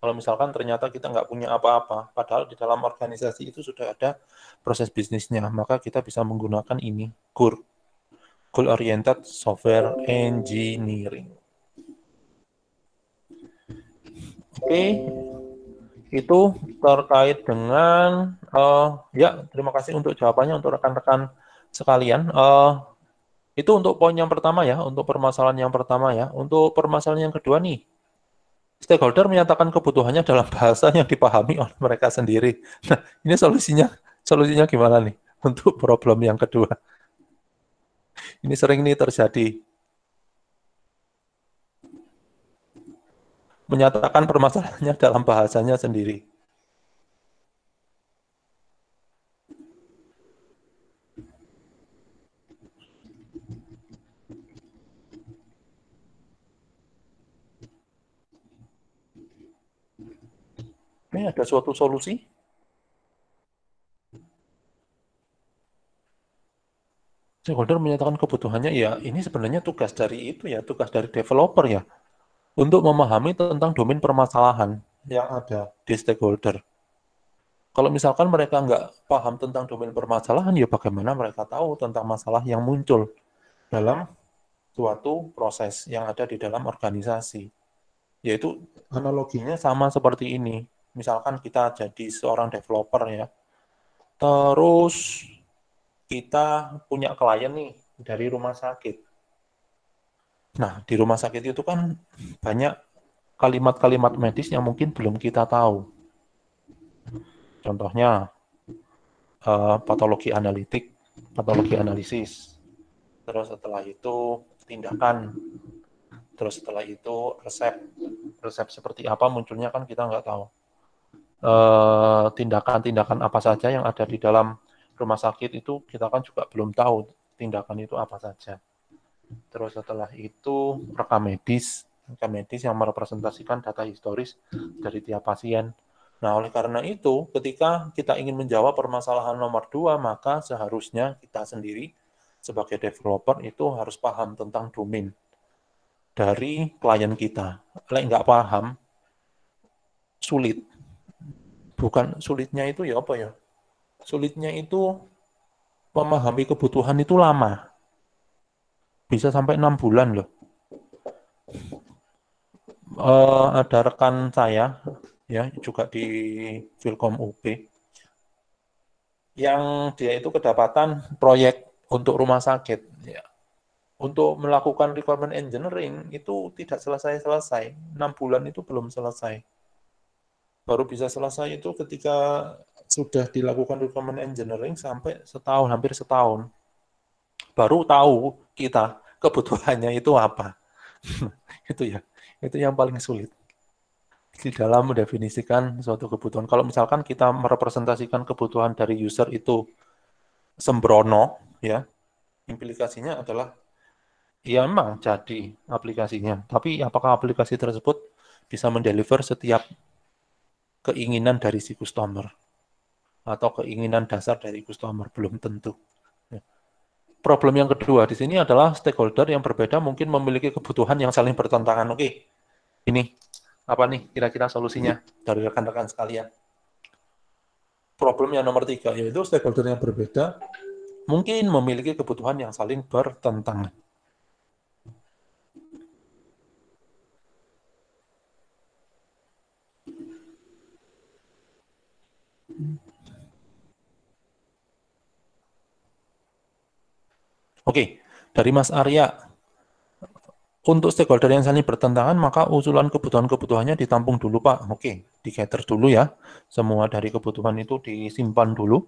S1: Kalau misalkan ternyata kita nggak punya apa-apa, padahal di dalam organisasi itu sudah ada proses bisnisnya, maka kita bisa menggunakan ini, GUR, Goal Oriented Software Engineering. Oke, okay. itu terkait dengan, uh, ya terima kasih untuk jawabannya untuk rekan-rekan sekalian. Uh, itu untuk poin yang pertama ya, untuk permasalahan yang pertama ya. Untuk permasalahan yang kedua nih, stakeholder menyatakan kebutuhannya dalam bahasa yang dipahami oleh mereka sendiri. Nah, ini solusinya solusinya gimana nih untuk problem yang kedua? Ini sering ini terjadi. Menyatakan permasalahannya dalam bahasanya sendiri. ini ada suatu solusi? Stakeholder menyatakan kebutuhannya, ya ini sebenarnya tugas dari itu ya, tugas dari developer ya, untuk memahami tentang domain permasalahan yang ada di stakeholder. Kalau misalkan mereka nggak paham tentang domain permasalahan, ya bagaimana mereka tahu tentang masalah yang muncul dalam suatu proses yang ada di dalam organisasi. Yaitu analoginya sama seperti ini misalkan kita jadi seorang developer ya terus kita punya klien nih dari rumah sakit nah di rumah sakit itu kan banyak kalimat-kalimat medis yang mungkin belum kita tahu contohnya uh, patologi analitik patologi analisis terus setelah itu tindakan terus setelah itu resep resep seperti apa munculnya kan kita nggak tahu Eh, tindakan-tindakan apa saja yang ada di dalam rumah sakit itu kita kan juga belum tahu tindakan itu apa saja. Terus setelah itu rekam medis, rekam medis yang merepresentasikan data historis dari tiap pasien. Nah, oleh karena itu, ketika kita ingin menjawab permasalahan nomor dua, maka seharusnya kita sendiri sebagai developer itu harus paham tentang domain dari klien kita. Kalau nggak paham, sulit bukan sulitnya itu ya apa ya? Sulitnya itu memahami kebutuhan itu lama. Bisa sampai enam bulan loh. Uh, ada rekan saya ya juga di Vilkom UP yang dia itu kedapatan proyek untuk rumah sakit ya. untuk melakukan requirement engineering itu tidak selesai-selesai enam bulan itu belum selesai baru bisa selesai itu ketika sudah dilakukan requirement engineering sampai setahun, hampir setahun. Baru tahu kita kebutuhannya itu apa. itu ya, itu yang paling sulit di dalam mendefinisikan suatu kebutuhan. Kalau misalkan kita merepresentasikan kebutuhan dari user itu sembrono, ya, implikasinya adalah ya memang jadi aplikasinya. Tapi apakah aplikasi tersebut bisa mendeliver setiap keinginan dari si customer atau keinginan dasar dari customer belum tentu. Ya. Problem yang kedua di sini adalah stakeholder yang berbeda mungkin memiliki kebutuhan yang saling bertentangan. Oke, ini apa nih kira-kira solusinya dari rekan-rekan sekalian? Problem yang nomor tiga yaitu stakeholder yang berbeda mungkin memiliki kebutuhan yang saling bertentangan. Oke, dari Mas Arya, untuk stakeholder yang saling bertentangan, maka usulan kebutuhan-kebutuhannya ditampung dulu, Pak. Oke, cater dulu ya. Semua dari kebutuhan itu disimpan dulu.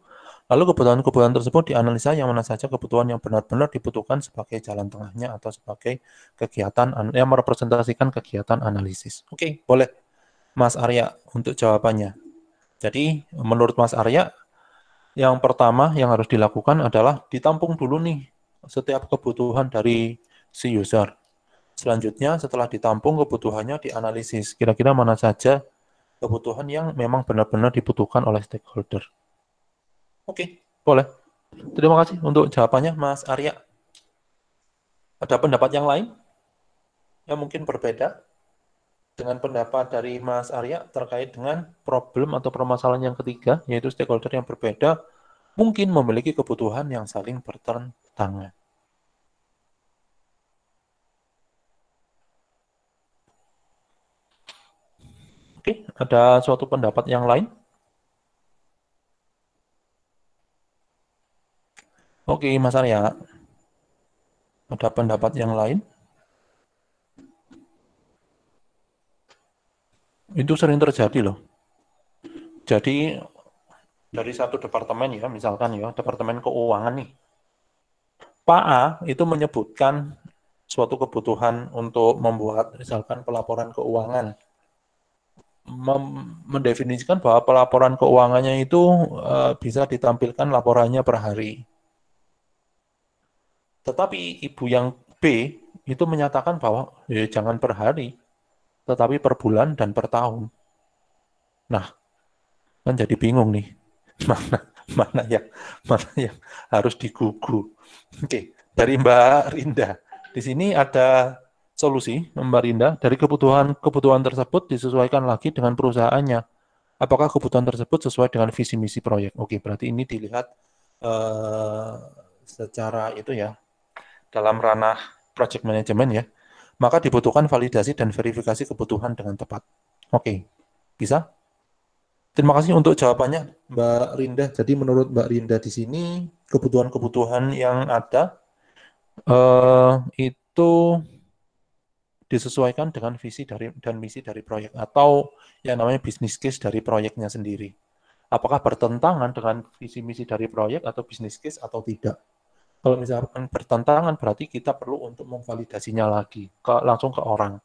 S1: Lalu kebutuhan-kebutuhan tersebut dianalisa yang mana saja kebutuhan yang benar-benar dibutuhkan sebagai jalan tengahnya atau sebagai kegiatan yang merepresentasikan kegiatan analisis. Oke, boleh. Mas Arya untuk jawabannya. Jadi, menurut Mas Arya, yang pertama yang harus dilakukan adalah ditampung dulu nih setiap kebutuhan dari si user. Selanjutnya, setelah ditampung kebutuhannya dianalisis. Kira-kira mana saja kebutuhan yang memang benar-benar dibutuhkan oleh stakeholder. Oke, boleh. Terima kasih untuk jawabannya, Mas Arya. Ada pendapat yang lain yang mungkin berbeda dengan pendapat dari Mas Arya terkait dengan problem atau permasalahan yang ketiga, yaitu stakeholder yang berbeda mungkin memiliki kebutuhan yang saling bertentangan. Oke, ada suatu pendapat yang lain? Oke, Mas Arya. Ada pendapat yang lain? Itu sering terjadi loh. Jadi dari satu departemen ya, misalkan ya, departemen keuangan nih. Pak A itu menyebutkan suatu kebutuhan untuk membuat misalkan pelaporan keuangan. Mem mendefinisikan bahwa pelaporan keuangannya itu e, bisa ditampilkan laporannya per hari. Tetapi ibu yang B itu menyatakan bahwa ya, jangan per hari, tetapi per bulan dan per tahun. Nah, kan jadi bingung nih mana mana yang mana yang harus digugu. Oke, dari Mbak Rinda. Di sini ada solusi Mbak Rinda dari kebutuhan kebutuhan tersebut disesuaikan lagi dengan perusahaannya. Apakah kebutuhan tersebut sesuai dengan visi misi proyek? Oke, berarti ini dilihat uh, secara itu ya dalam ranah project management ya. Maka dibutuhkan validasi dan verifikasi kebutuhan dengan tepat. Oke, bisa? Terima kasih untuk jawabannya Mbak Rinda. Jadi menurut Mbak Rinda di sini kebutuhan-kebutuhan yang ada uh, itu disesuaikan dengan visi dari dan misi dari proyek atau yang namanya bisnis case dari proyeknya sendiri. Apakah bertentangan dengan visi misi dari proyek atau bisnis case atau tidak? Kalau misalkan bertentangan berarti kita perlu untuk memvalidasinya lagi, ke, langsung ke orang,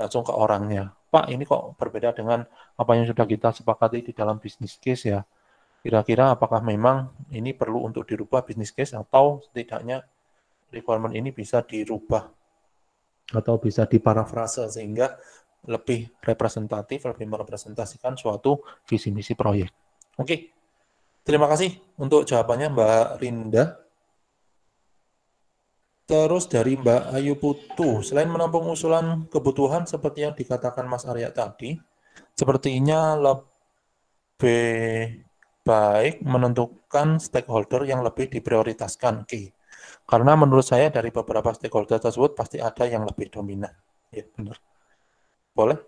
S1: langsung ke orangnya. Pak ini kok berbeda dengan apa yang sudah kita sepakati di dalam bisnis case ya. Kira-kira apakah memang ini perlu untuk dirubah bisnis case atau setidaknya requirement ini bisa dirubah atau bisa diparafrase sehingga lebih representatif, lebih merepresentasikan suatu visi misi proyek. Oke, terima kasih untuk jawabannya Mbak Rinda. Terus dari Mbak Ayu Putu, selain menampung usulan kebutuhan seperti yang dikatakan Mas Arya tadi, sepertinya lebih baik menentukan stakeholder yang lebih diprioritaskan. Oke. Karena menurut saya dari beberapa stakeholder tersebut pasti ada yang lebih dominan. Ya, benar. Boleh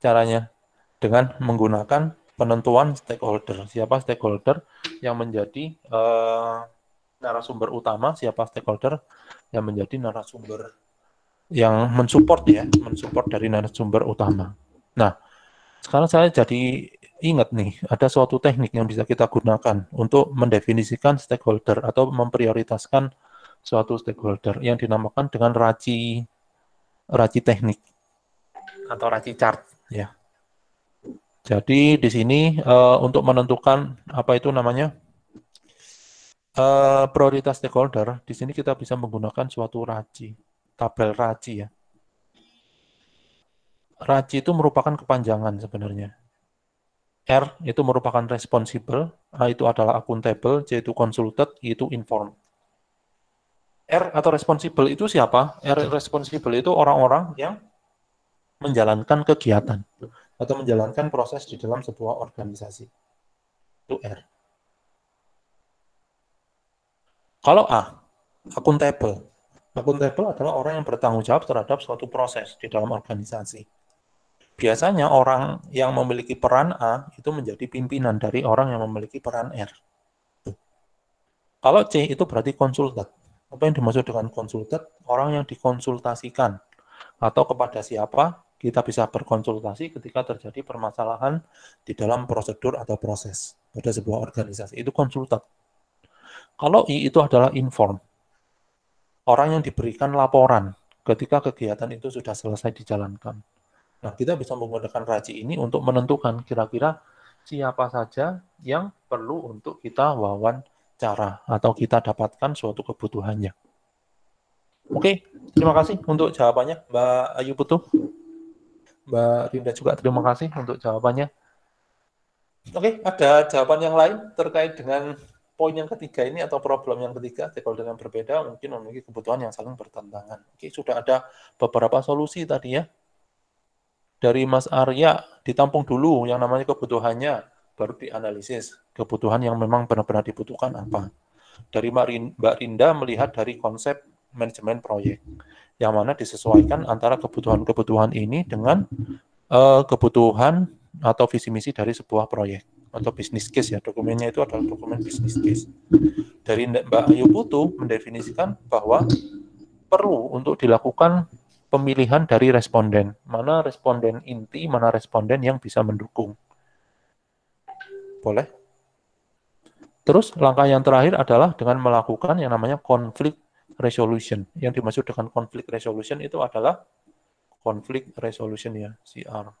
S1: caranya dengan menggunakan penentuan stakeholder. Siapa stakeholder yang menjadi uh, narasumber utama siapa stakeholder yang menjadi narasumber yang mensupport ya mensupport dari narasumber utama nah sekarang saya jadi ingat nih ada suatu teknik yang bisa kita gunakan untuk mendefinisikan stakeholder atau memprioritaskan suatu stakeholder yang dinamakan dengan raci raci teknik atau raci chart ya jadi di sini uh, untuk menentukan apa itu namanya Eh, prioritas stakeholder, di sini kita bisa menggunakan suatu raci, tabel raci ya. Raci itu merupakan kepanjangan sebenarnya. R itu merupakan responsible, A itu adalah accountable, C itu consulted, I itu informed. R atau responsible itu siapa? R responsible itu orang-orang yang menjalankan kegiatan atau menjalankan proses di dalam sebuah organisasi. Itu R. Kalau A, akuntabel. Akuntabel adalah orang yang bertanggung jawab terhadap suatu proses di dalam organisasi. Biasanya orang yang memiliki peran A itu menjadi pimpinan dari orang yang memiliki peran R. Kalau C itu berarti konsultan. Apa yang dimaksud dengan konsultan? Orang yang dikonsultasikan atau kepada siapa kita bisa berkonsultasi ketika terjadi permasalahan di dalam prosedur atau proses pada sebuah organisasi. Itu konsultan. Kalau I itu adalah inform, orang yang diberikan laporan ketika kegiatan itu sudah selesai dijalankan. Nah, kita bisa menggunakan raci ini untuk menentukan kira-kira siapa saja yang perlu untuk kita wawancara atau kita dapatkan suatu kebutuhannya. Oke, terima kasih untuk jawabannya Mbak Ayu Putu. Mbak Rinda juga terima kasih untuk jawabannya. Oke, ada jawaban yang lain terkait dengan poin yang ketiga ini atau problem yang ketiga stakeholder yang berbeda mungkin memiliki kebutuhan yang saling bertentangan. Oke, sudah ada beberapa solusi tadi ya. Dari Mas Arya ditampung dulu yang namanya kebutuhannya baru dianalisis kebutuhan yang memang benar-benar dibutuhkan apa. Dari Mbak Rinda melihat dari konsep manajemen proyek yang mana disesuaikan antara kebutuhan-kebutuhan ini dengan uh, kebutuhan atau visi misi dari sebuah proyek atau bisnis case ya dokumennya itu adalah dokumen bisnis case dari Mbak Ayu Putu mendefinisikan bahwa perlu untuk dilakukan pemilihan dari responden mana responden inti mana responden yang bisa mendukung boleh terus langkah yang terakhir adalah dengan melakukan yang namanya konflik resolution yang dimaksud dengan konflik resolution itu adalah konflik resolution ya CR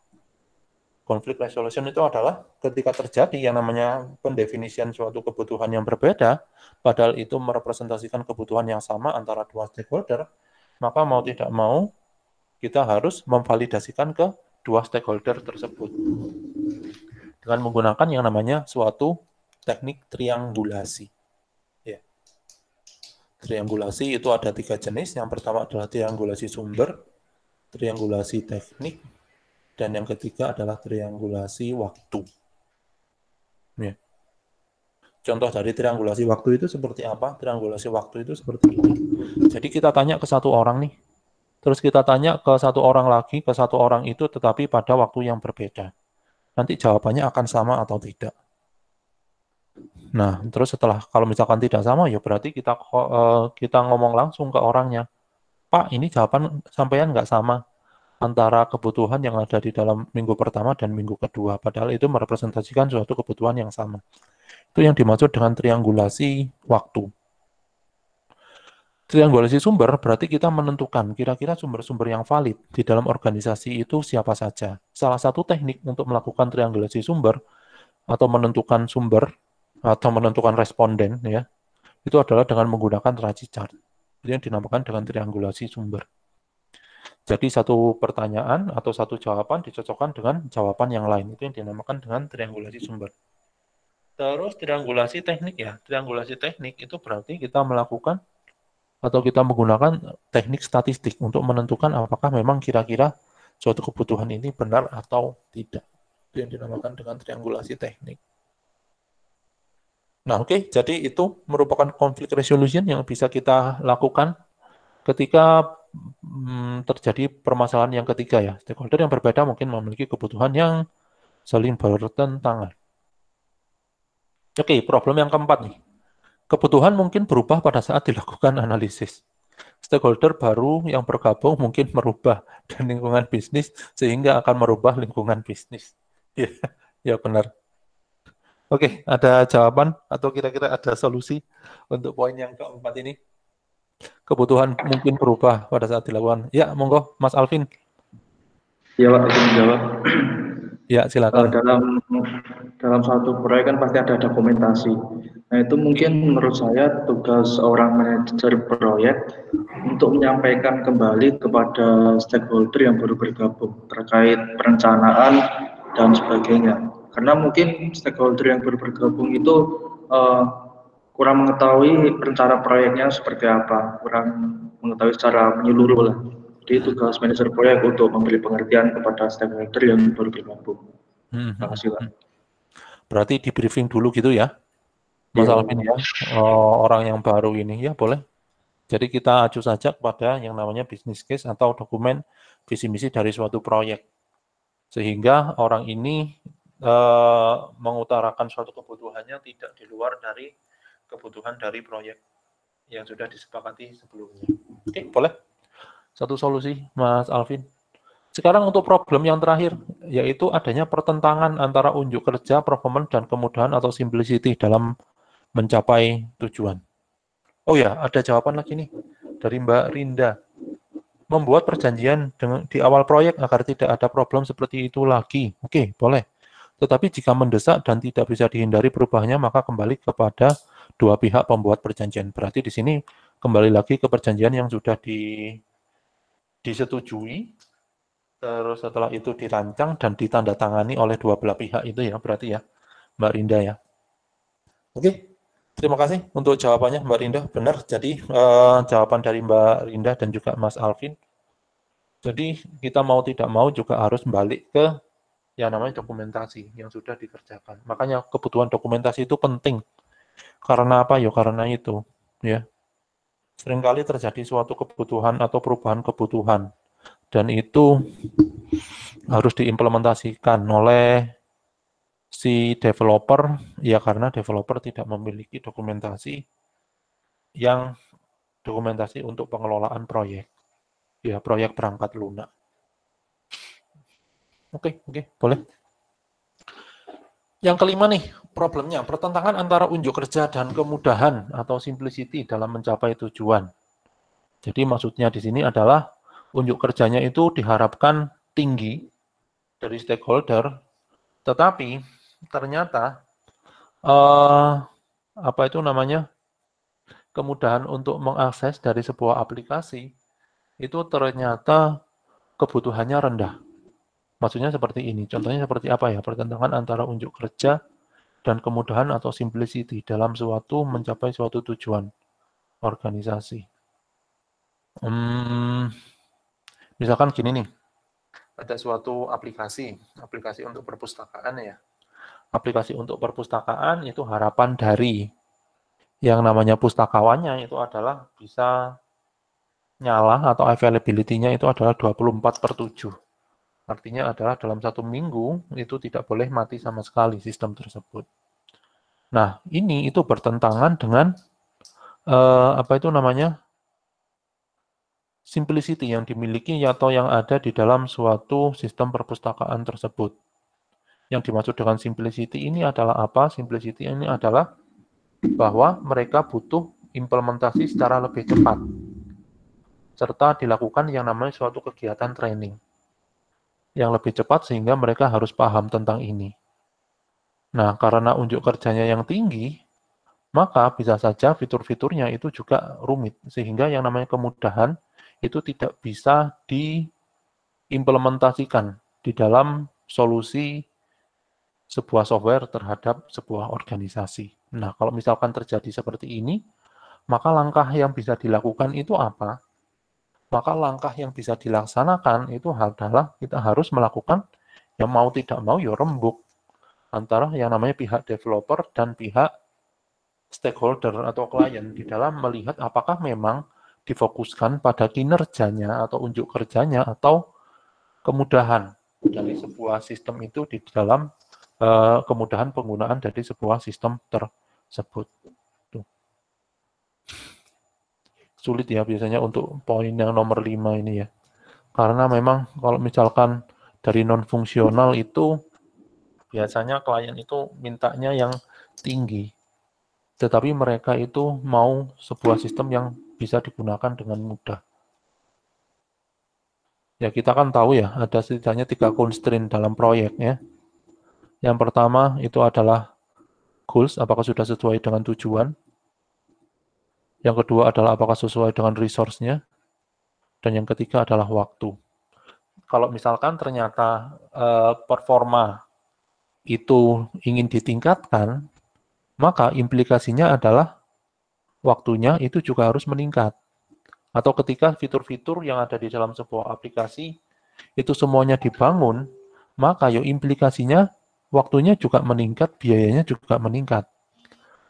S1: Konflik resolution itu adalah ketika terjadi yang namanya pendefinisian suatu kebutuhan yang berbeda, padahal itu merepresentasikan kebutuhan yang sama antara dua stakeholder, maka mau tidak mau kita harus memvalidasikan ke dua stakeholder tersebut dengan menggunakan yang namanya suatu teknik triangulasi. Ya. Triangulasi itu ada tiga jenis. Yang pertama adalah triangulasi sumber, triangulasi teknik, dan yang ketiga adalah triangulasi waktu. Ya. Contoh dari triangulasi waktu itu seperti apa? Triangulasi waktu itu seperti ini. Jadi kita tanya ke satu orang nih. Terus kita tanya ke satu orang lagi, ke satu orang itu tetapi pada waktu yang berbeda. Nanti jawabannya akan sama atau tidak. Nah, terus setelah kalau misalkan tidak sama, ya berarti kita eh, kita ngomong langsung ke orangnya. Pak, ini jawaban sampean nggak sama antara kebutuhan yang ada di dalam minggu pertama dan minggu kedua. Padahal itu merepresentasikan suatu kebutuhan yang sama. Itu yang dimaksud dengan triangulasi waktu. Triangulasi sumber berarti kita menentukan kira-kira sumber-sumber yang valid di dalam organisasi itu siapa saja. Salah satu teknik untuk melakukan triangulasi sumber atau menentukan sumber atau menentukan responden ya itu adalah dengan menggunakan raci chart. Itu yang dinamakan dengan triangulasi sumber. Jadi satu pertanyaan atau satu jawaban dicocokkan dengan jawaban yang lain. Itu yang dinamakan dengan triangulasi sumber. Terus triangulasi teknik ya. Triangulasi teknik itu berarti kita melakukan atau kita menggunakan teknik statistik untuk menentukan apakah memang kira-kira suatu kebutuhan ini benar atau tidak. Itu yang dinamakan dengan triangulasi teknik. Nah, oke, okay, jadi itu merupakan konflik resolution yang bisa kita lakukan ketika Hmm, terjadi permasalahan yang ketiga ya. Stakeholder yang berbeda mungkin memiliki kebutuhan yang saling bertentangan. Oke, problem yang keempat nih. Kebutuhan mungkin berubah pada saat dilakukan analisis. Stakeholder baru yang bergabung mungkin merubah dan lingkungan bisnis sehingga akan merubah lingkungan bisnis. Ya, ya benar. Oke, ada jawaban atau kira-kira ada solusi untuk poin yang keempat ini? kebutuhan mungkin berubah pada saat dilakukan. Ya, monggo Mas Alvin. Ya Pak, bisa menjawab. Ya, silakan. Eh, dalam dalam satu proyek kan pasti ada dokumentasi. Nah, itu mungkin menurut saya tugas orang manajer proyek untuk menyampaikan kembali kepada stakeholder yang baru bergabung terkait perencanaan dan sebagainya. Karena mungkin stakeholder yang baru bergabung itu uh, kurang mengetahui rencana proyeknya seperti apa, kurang mengetahui secara menyeluruh lah. Jadi tugas manajer proyek untuk memberi pengertian kepada stakeholder yang baru bergabung. Hmm. kasih Pak. Hmm, hmm. Berarti di briefing dulu gitu ya, iya. Mas ya. Alvin ya, oh, orang yang baru ini ya boleh. Jadi kita acu saja kepada yang namanya business case atau dokumen visi misi dari suatu proyek, sehingga orang ini eh, mengutarakan suatu kebutuhannya tidak di luar dari kebutuhan dari proyek yang sudah disepakati sebelumnya. Oke, boleh? Satu solusi, Mas Alvin. Sekarang untuk problem yang terakhir, yaitu adanya pertentangan antara unjuk kerja, performance, dan kemudahan atau simplicity dalam mencapai tujuan. Oh ya, ada jawaban lagi nih dari Mbak Rinda. Membuat perjanjian dengan, di awal proyek agar tidak ada problem seperti itu lagi. Oke, boleh. Tetapi jika mendesak dan tidak bisa dihindari perubahannya, maka kembali kepada dua pihak pembuat perjanjian. Berarti di sini kembali lagi ke perjanjian yang sudah di, disetujui, terus setelah itu dirancang dan ditandatangani oleh dua belah pihak itu ya, berarti ya, Mbak Rinda ya. Oke, terima kasih untuk jawabannya Mbak Rinda. Benar, jadi eh, jawaban dari Mbak Rinda dan juga Mas Alvin. Jadi kita mau tidak mau juga harus balik ke ya namanya dokumentasi yang sudah dikerjakan. Makanya kebutuhan dokumentasi itu penting. Karena apa ya? Karena itu, ya. Seringkali terjadi suatu kebutuhan atau perubahan kebutuhan dan itu harus diimplementasikan oleh si developer ya karena developer tidak memiliki dokumentasi yang dokumentasi untuk pengelolaan proyek. Ya, proyek perangkat lunak. Oke, oke, boleh. Yang kelima nih, problemnya pertentangan antara unjuk kerja dan kemudahan atau simplicity dalam mencapai tujuan. Jadi maksudnya di sini adalah unjuk kerjanya itu diharapkan tinggi dari stakeholder, tetapi ternyata eh, apa itu namanya kemudahan untuk mengakses dari sebuah aplikasi itu ternyata kebutuhannya rendah. Maksudnya seperti ini. Contohnya seperti apa ya? Pertentangan antara unjuk kerja dan kemudahan atau simplicity dalam suatu mencapai suatu tujuan organisasi. Hmm, misalkan gini nih, ada suatu aplikasi, aplikasi untuk perpustakaan ya. Aplikasi untuk perpustakaan itu harapan dari yang namanya pustakawannya itu adalah bisa nyala atau availability-nya itu adalah 24 per 7 Artinya adalah dalam satu minggu itu tidak boleh mati sama sekali sistem tersebut. Nah, ini itu bertentangan dengan eh, apa itu namanya simplicity yang dimiliki atau yang ada di dalam suatu sistem perpustakaan tersebut. Yang dimaksud dengan simplicity ini adalah apa? Simplicity ini adalah bahwa mereka butuh implementasi secara lebih cepat serta dilakukan yang namanya suatu kegiatan training yang lebih cepat sehingga mereka harus paham tentang ini. Nah, karena unjuk kerjanya yang tinggi, maka bisa saja fitur-fiturnya itu juga rumit, sehingga yang namanya kemudahan itu tidak bisa diimplementasikan di dalam solusi sebuah software terhadap sebuah organisasi. Nah, kalau misalkan terjadi seperti ini, maka langkah yang bisa dilakukan itu apa? maka langkah yang bisa dilaksanakan itu adalah kita harus melakukan yang mau tidak mau ya rembuk antara yang namanya pihak developer dan pihak stakeholder atau klien di dalam melihat apakah memang difokuskan pada kinerjanya atau unjuk kerjanya atau kemudahan dari sebuah sistem itu di dalam eh, kemudahan penggunaan dari sebuah sistem tersebut sulit ya biasanya untuk poin yang nomor 5 ini ya. Karena memang kalau misalkan dari non fungsional itu biasanya klien itu mintanya yang tinggi. Tetapi mereka itu mau sebuah sistem yang bisa digunakan dengan mudah. Ya kita kan tahu ya ada setidaknya tiga constraint dalam proyek ya. Yang pertama itu adalah goals, apakah sudah sesuai dengan tujuan. Yang kedua adalah apakah sesuai dengan resource-nya. Dan yang ketiga adalah waktu. Kalau misalkan ternyata uh, performa itu ingin ditingkatkan, maka implikasinya adalah waktunya itu juga harus meningkat. Atau ketika fitur-fitur yang ada di dalam sebuah aplikasi itu semuanya dibangun, maka yo ya implikasinya waktunya juga meningkat, biayanya juga meningkat.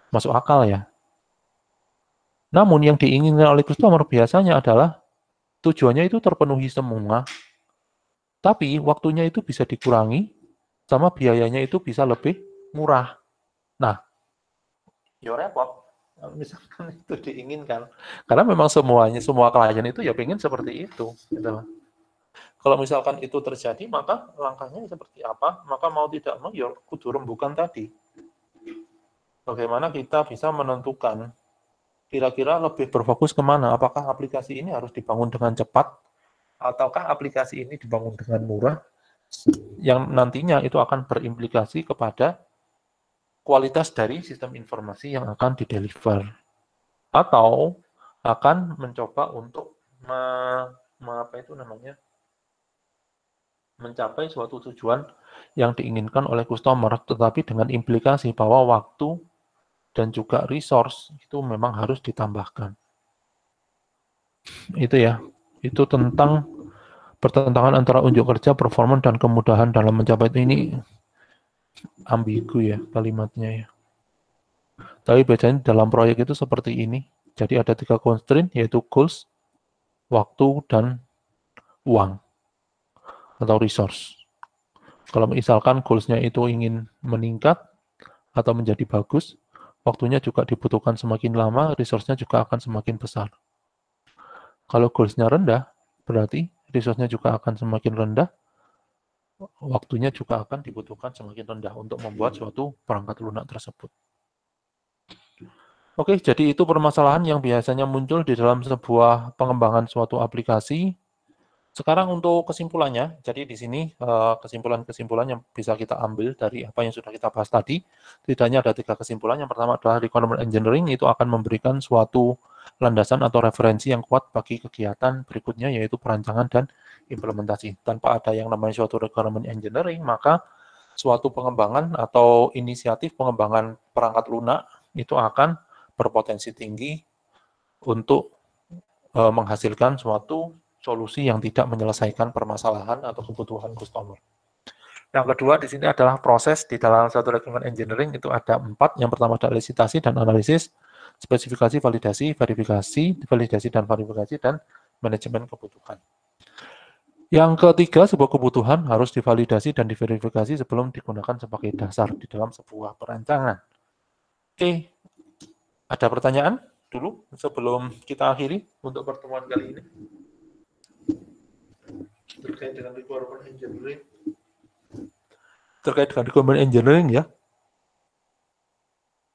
S1: Masuk akal ya. Namun yang diinginkan oleh customer biasanya adalah tujuannya itu terpenuhi semua, tapi waktunya itu bisa dikurangi, sama biayanya itu bisa lebih murah. Nah, ya repot. Misalkan itu diinginkan. Karena memang semuanya, semua klien itu ya pengen seperti itu. Gitu. Kalau misalkan itu terjadi, maka langkahnya seperti apa? Maka mau tidak mau, ya kudu bukan tadi. Bagaimana kita bisa menentukan kira-kira lebih berfokus kemana? Apakah aplikasi ini harus dibangun dengan cepat, ataukah aplikasi ini dibangun dengan murah, yang nantinya itu akan berimplikasi kepada kualitas dari sistem informasi yang akan dideliver. Atau akan mencoba untuk me, me, apa itu namanya mencapai suatu tujuan yang diinginkan oleh customer, tetapi dengan implikasi bahwa waktu dan juga resource itu memang harus ditambahkan. Itu ya, itu tentang pertentangan antara unjuk kerja, performa, dan kemudahan dalam mencapai ini ambigu ya kalimatnya ya. Tapi biasanya dalam proyek itu seperti ini. Jadi ada tiga constraint yaitu goals, waktu, dan uang atau resource. Kalau misalkan goalsnya itu ingin meningkat atau menjadi bagus, waktunya juga dibutuhkan semakin lama, resource-nya juga akan semakin besar. Kalau goals-nya rendah, berarti resource-nya juga akan semakin rendah, waktunya juga akan dibutuhkan semakin rendah untuk membuat suatu perangkat lunak tersebut. Oke, jadi itu permasalahan yang biasanya muncul di dalam sebuah pengembangan suatu aplikasi sekarang untuk kesimpulannya, jadi di sini eh, kesimpulan-kesimpulan yang bisa kita ambil dari apa yang sudah kita bahas tadi, setidaknya ada tiga kesimpulan. Yang pertama adalah requirement engineering itu akan memberikan suatu landasan atau referensi yang kuat bagi kegiatan berikutnya yaitu perancangan dan implementasi. Tanpa ada yang namanya suatu requirement engineering, maka suatu pengembangan atau inisiatif pengembangan perangkat lunak itu akan berpotensi tinggi untuk eh, menghasilkan suatu solusi yang tidak menyelesaikan permasalahan atau kebutuhan customer. Yang kedua di sini adalah proses di dalam satu requirement engineering itu ada empat. Yang pertama adalah licitasi dan analisis, spesifikasi, validasi, verifikasi, validasi dan verifikasi, dan manajemen kebutuhan. Yang ketiga, sebuah kebutuhan harus divalidasi dan diverifikasi sebelum digunakan sebagai dasar di dalam sebuah perancangan. Oke, ada pertanyaan dulu sebelum kita akhiri untuk pertemuan kali ini? terkait dengan requirement engineering terkait dengan requirement engineering ya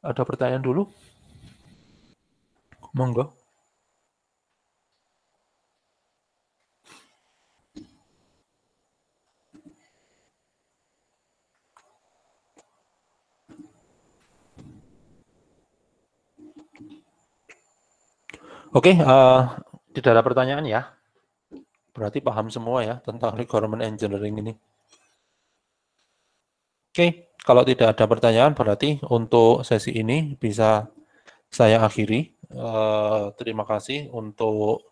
S1: ada pertanyaan dulu monggo Oke, okay, uh, eh, tidak ada pertanyaan ya. Berarti paham semua ya tentang requirement engineering ini. Oke, kalau tidak ada pertanyaan berarti untuk sesi ini bisa saya akhiri. Eh, terima kasih untuk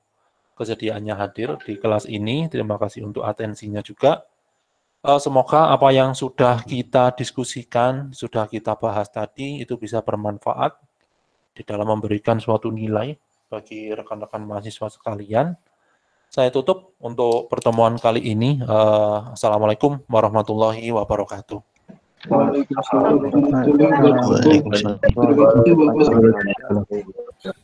S1: kesediaannya hadir di kelas ini. Terima kasih untuk atensinya juga. Eh, semoga apa yang sudah kita diskusikan, sudah kita bahas tadi, itu bisa bermanfaat di dalam memberikan suatu nilai bagi rekan-rekan mahasiswa sekalian. Saya tutup untuk pertemuan kali ini. Uh, Assalamualaikum warahmatullahi wabarakatuh.
S2: Waalaikumsalam warahmatullahi wabarakatuh.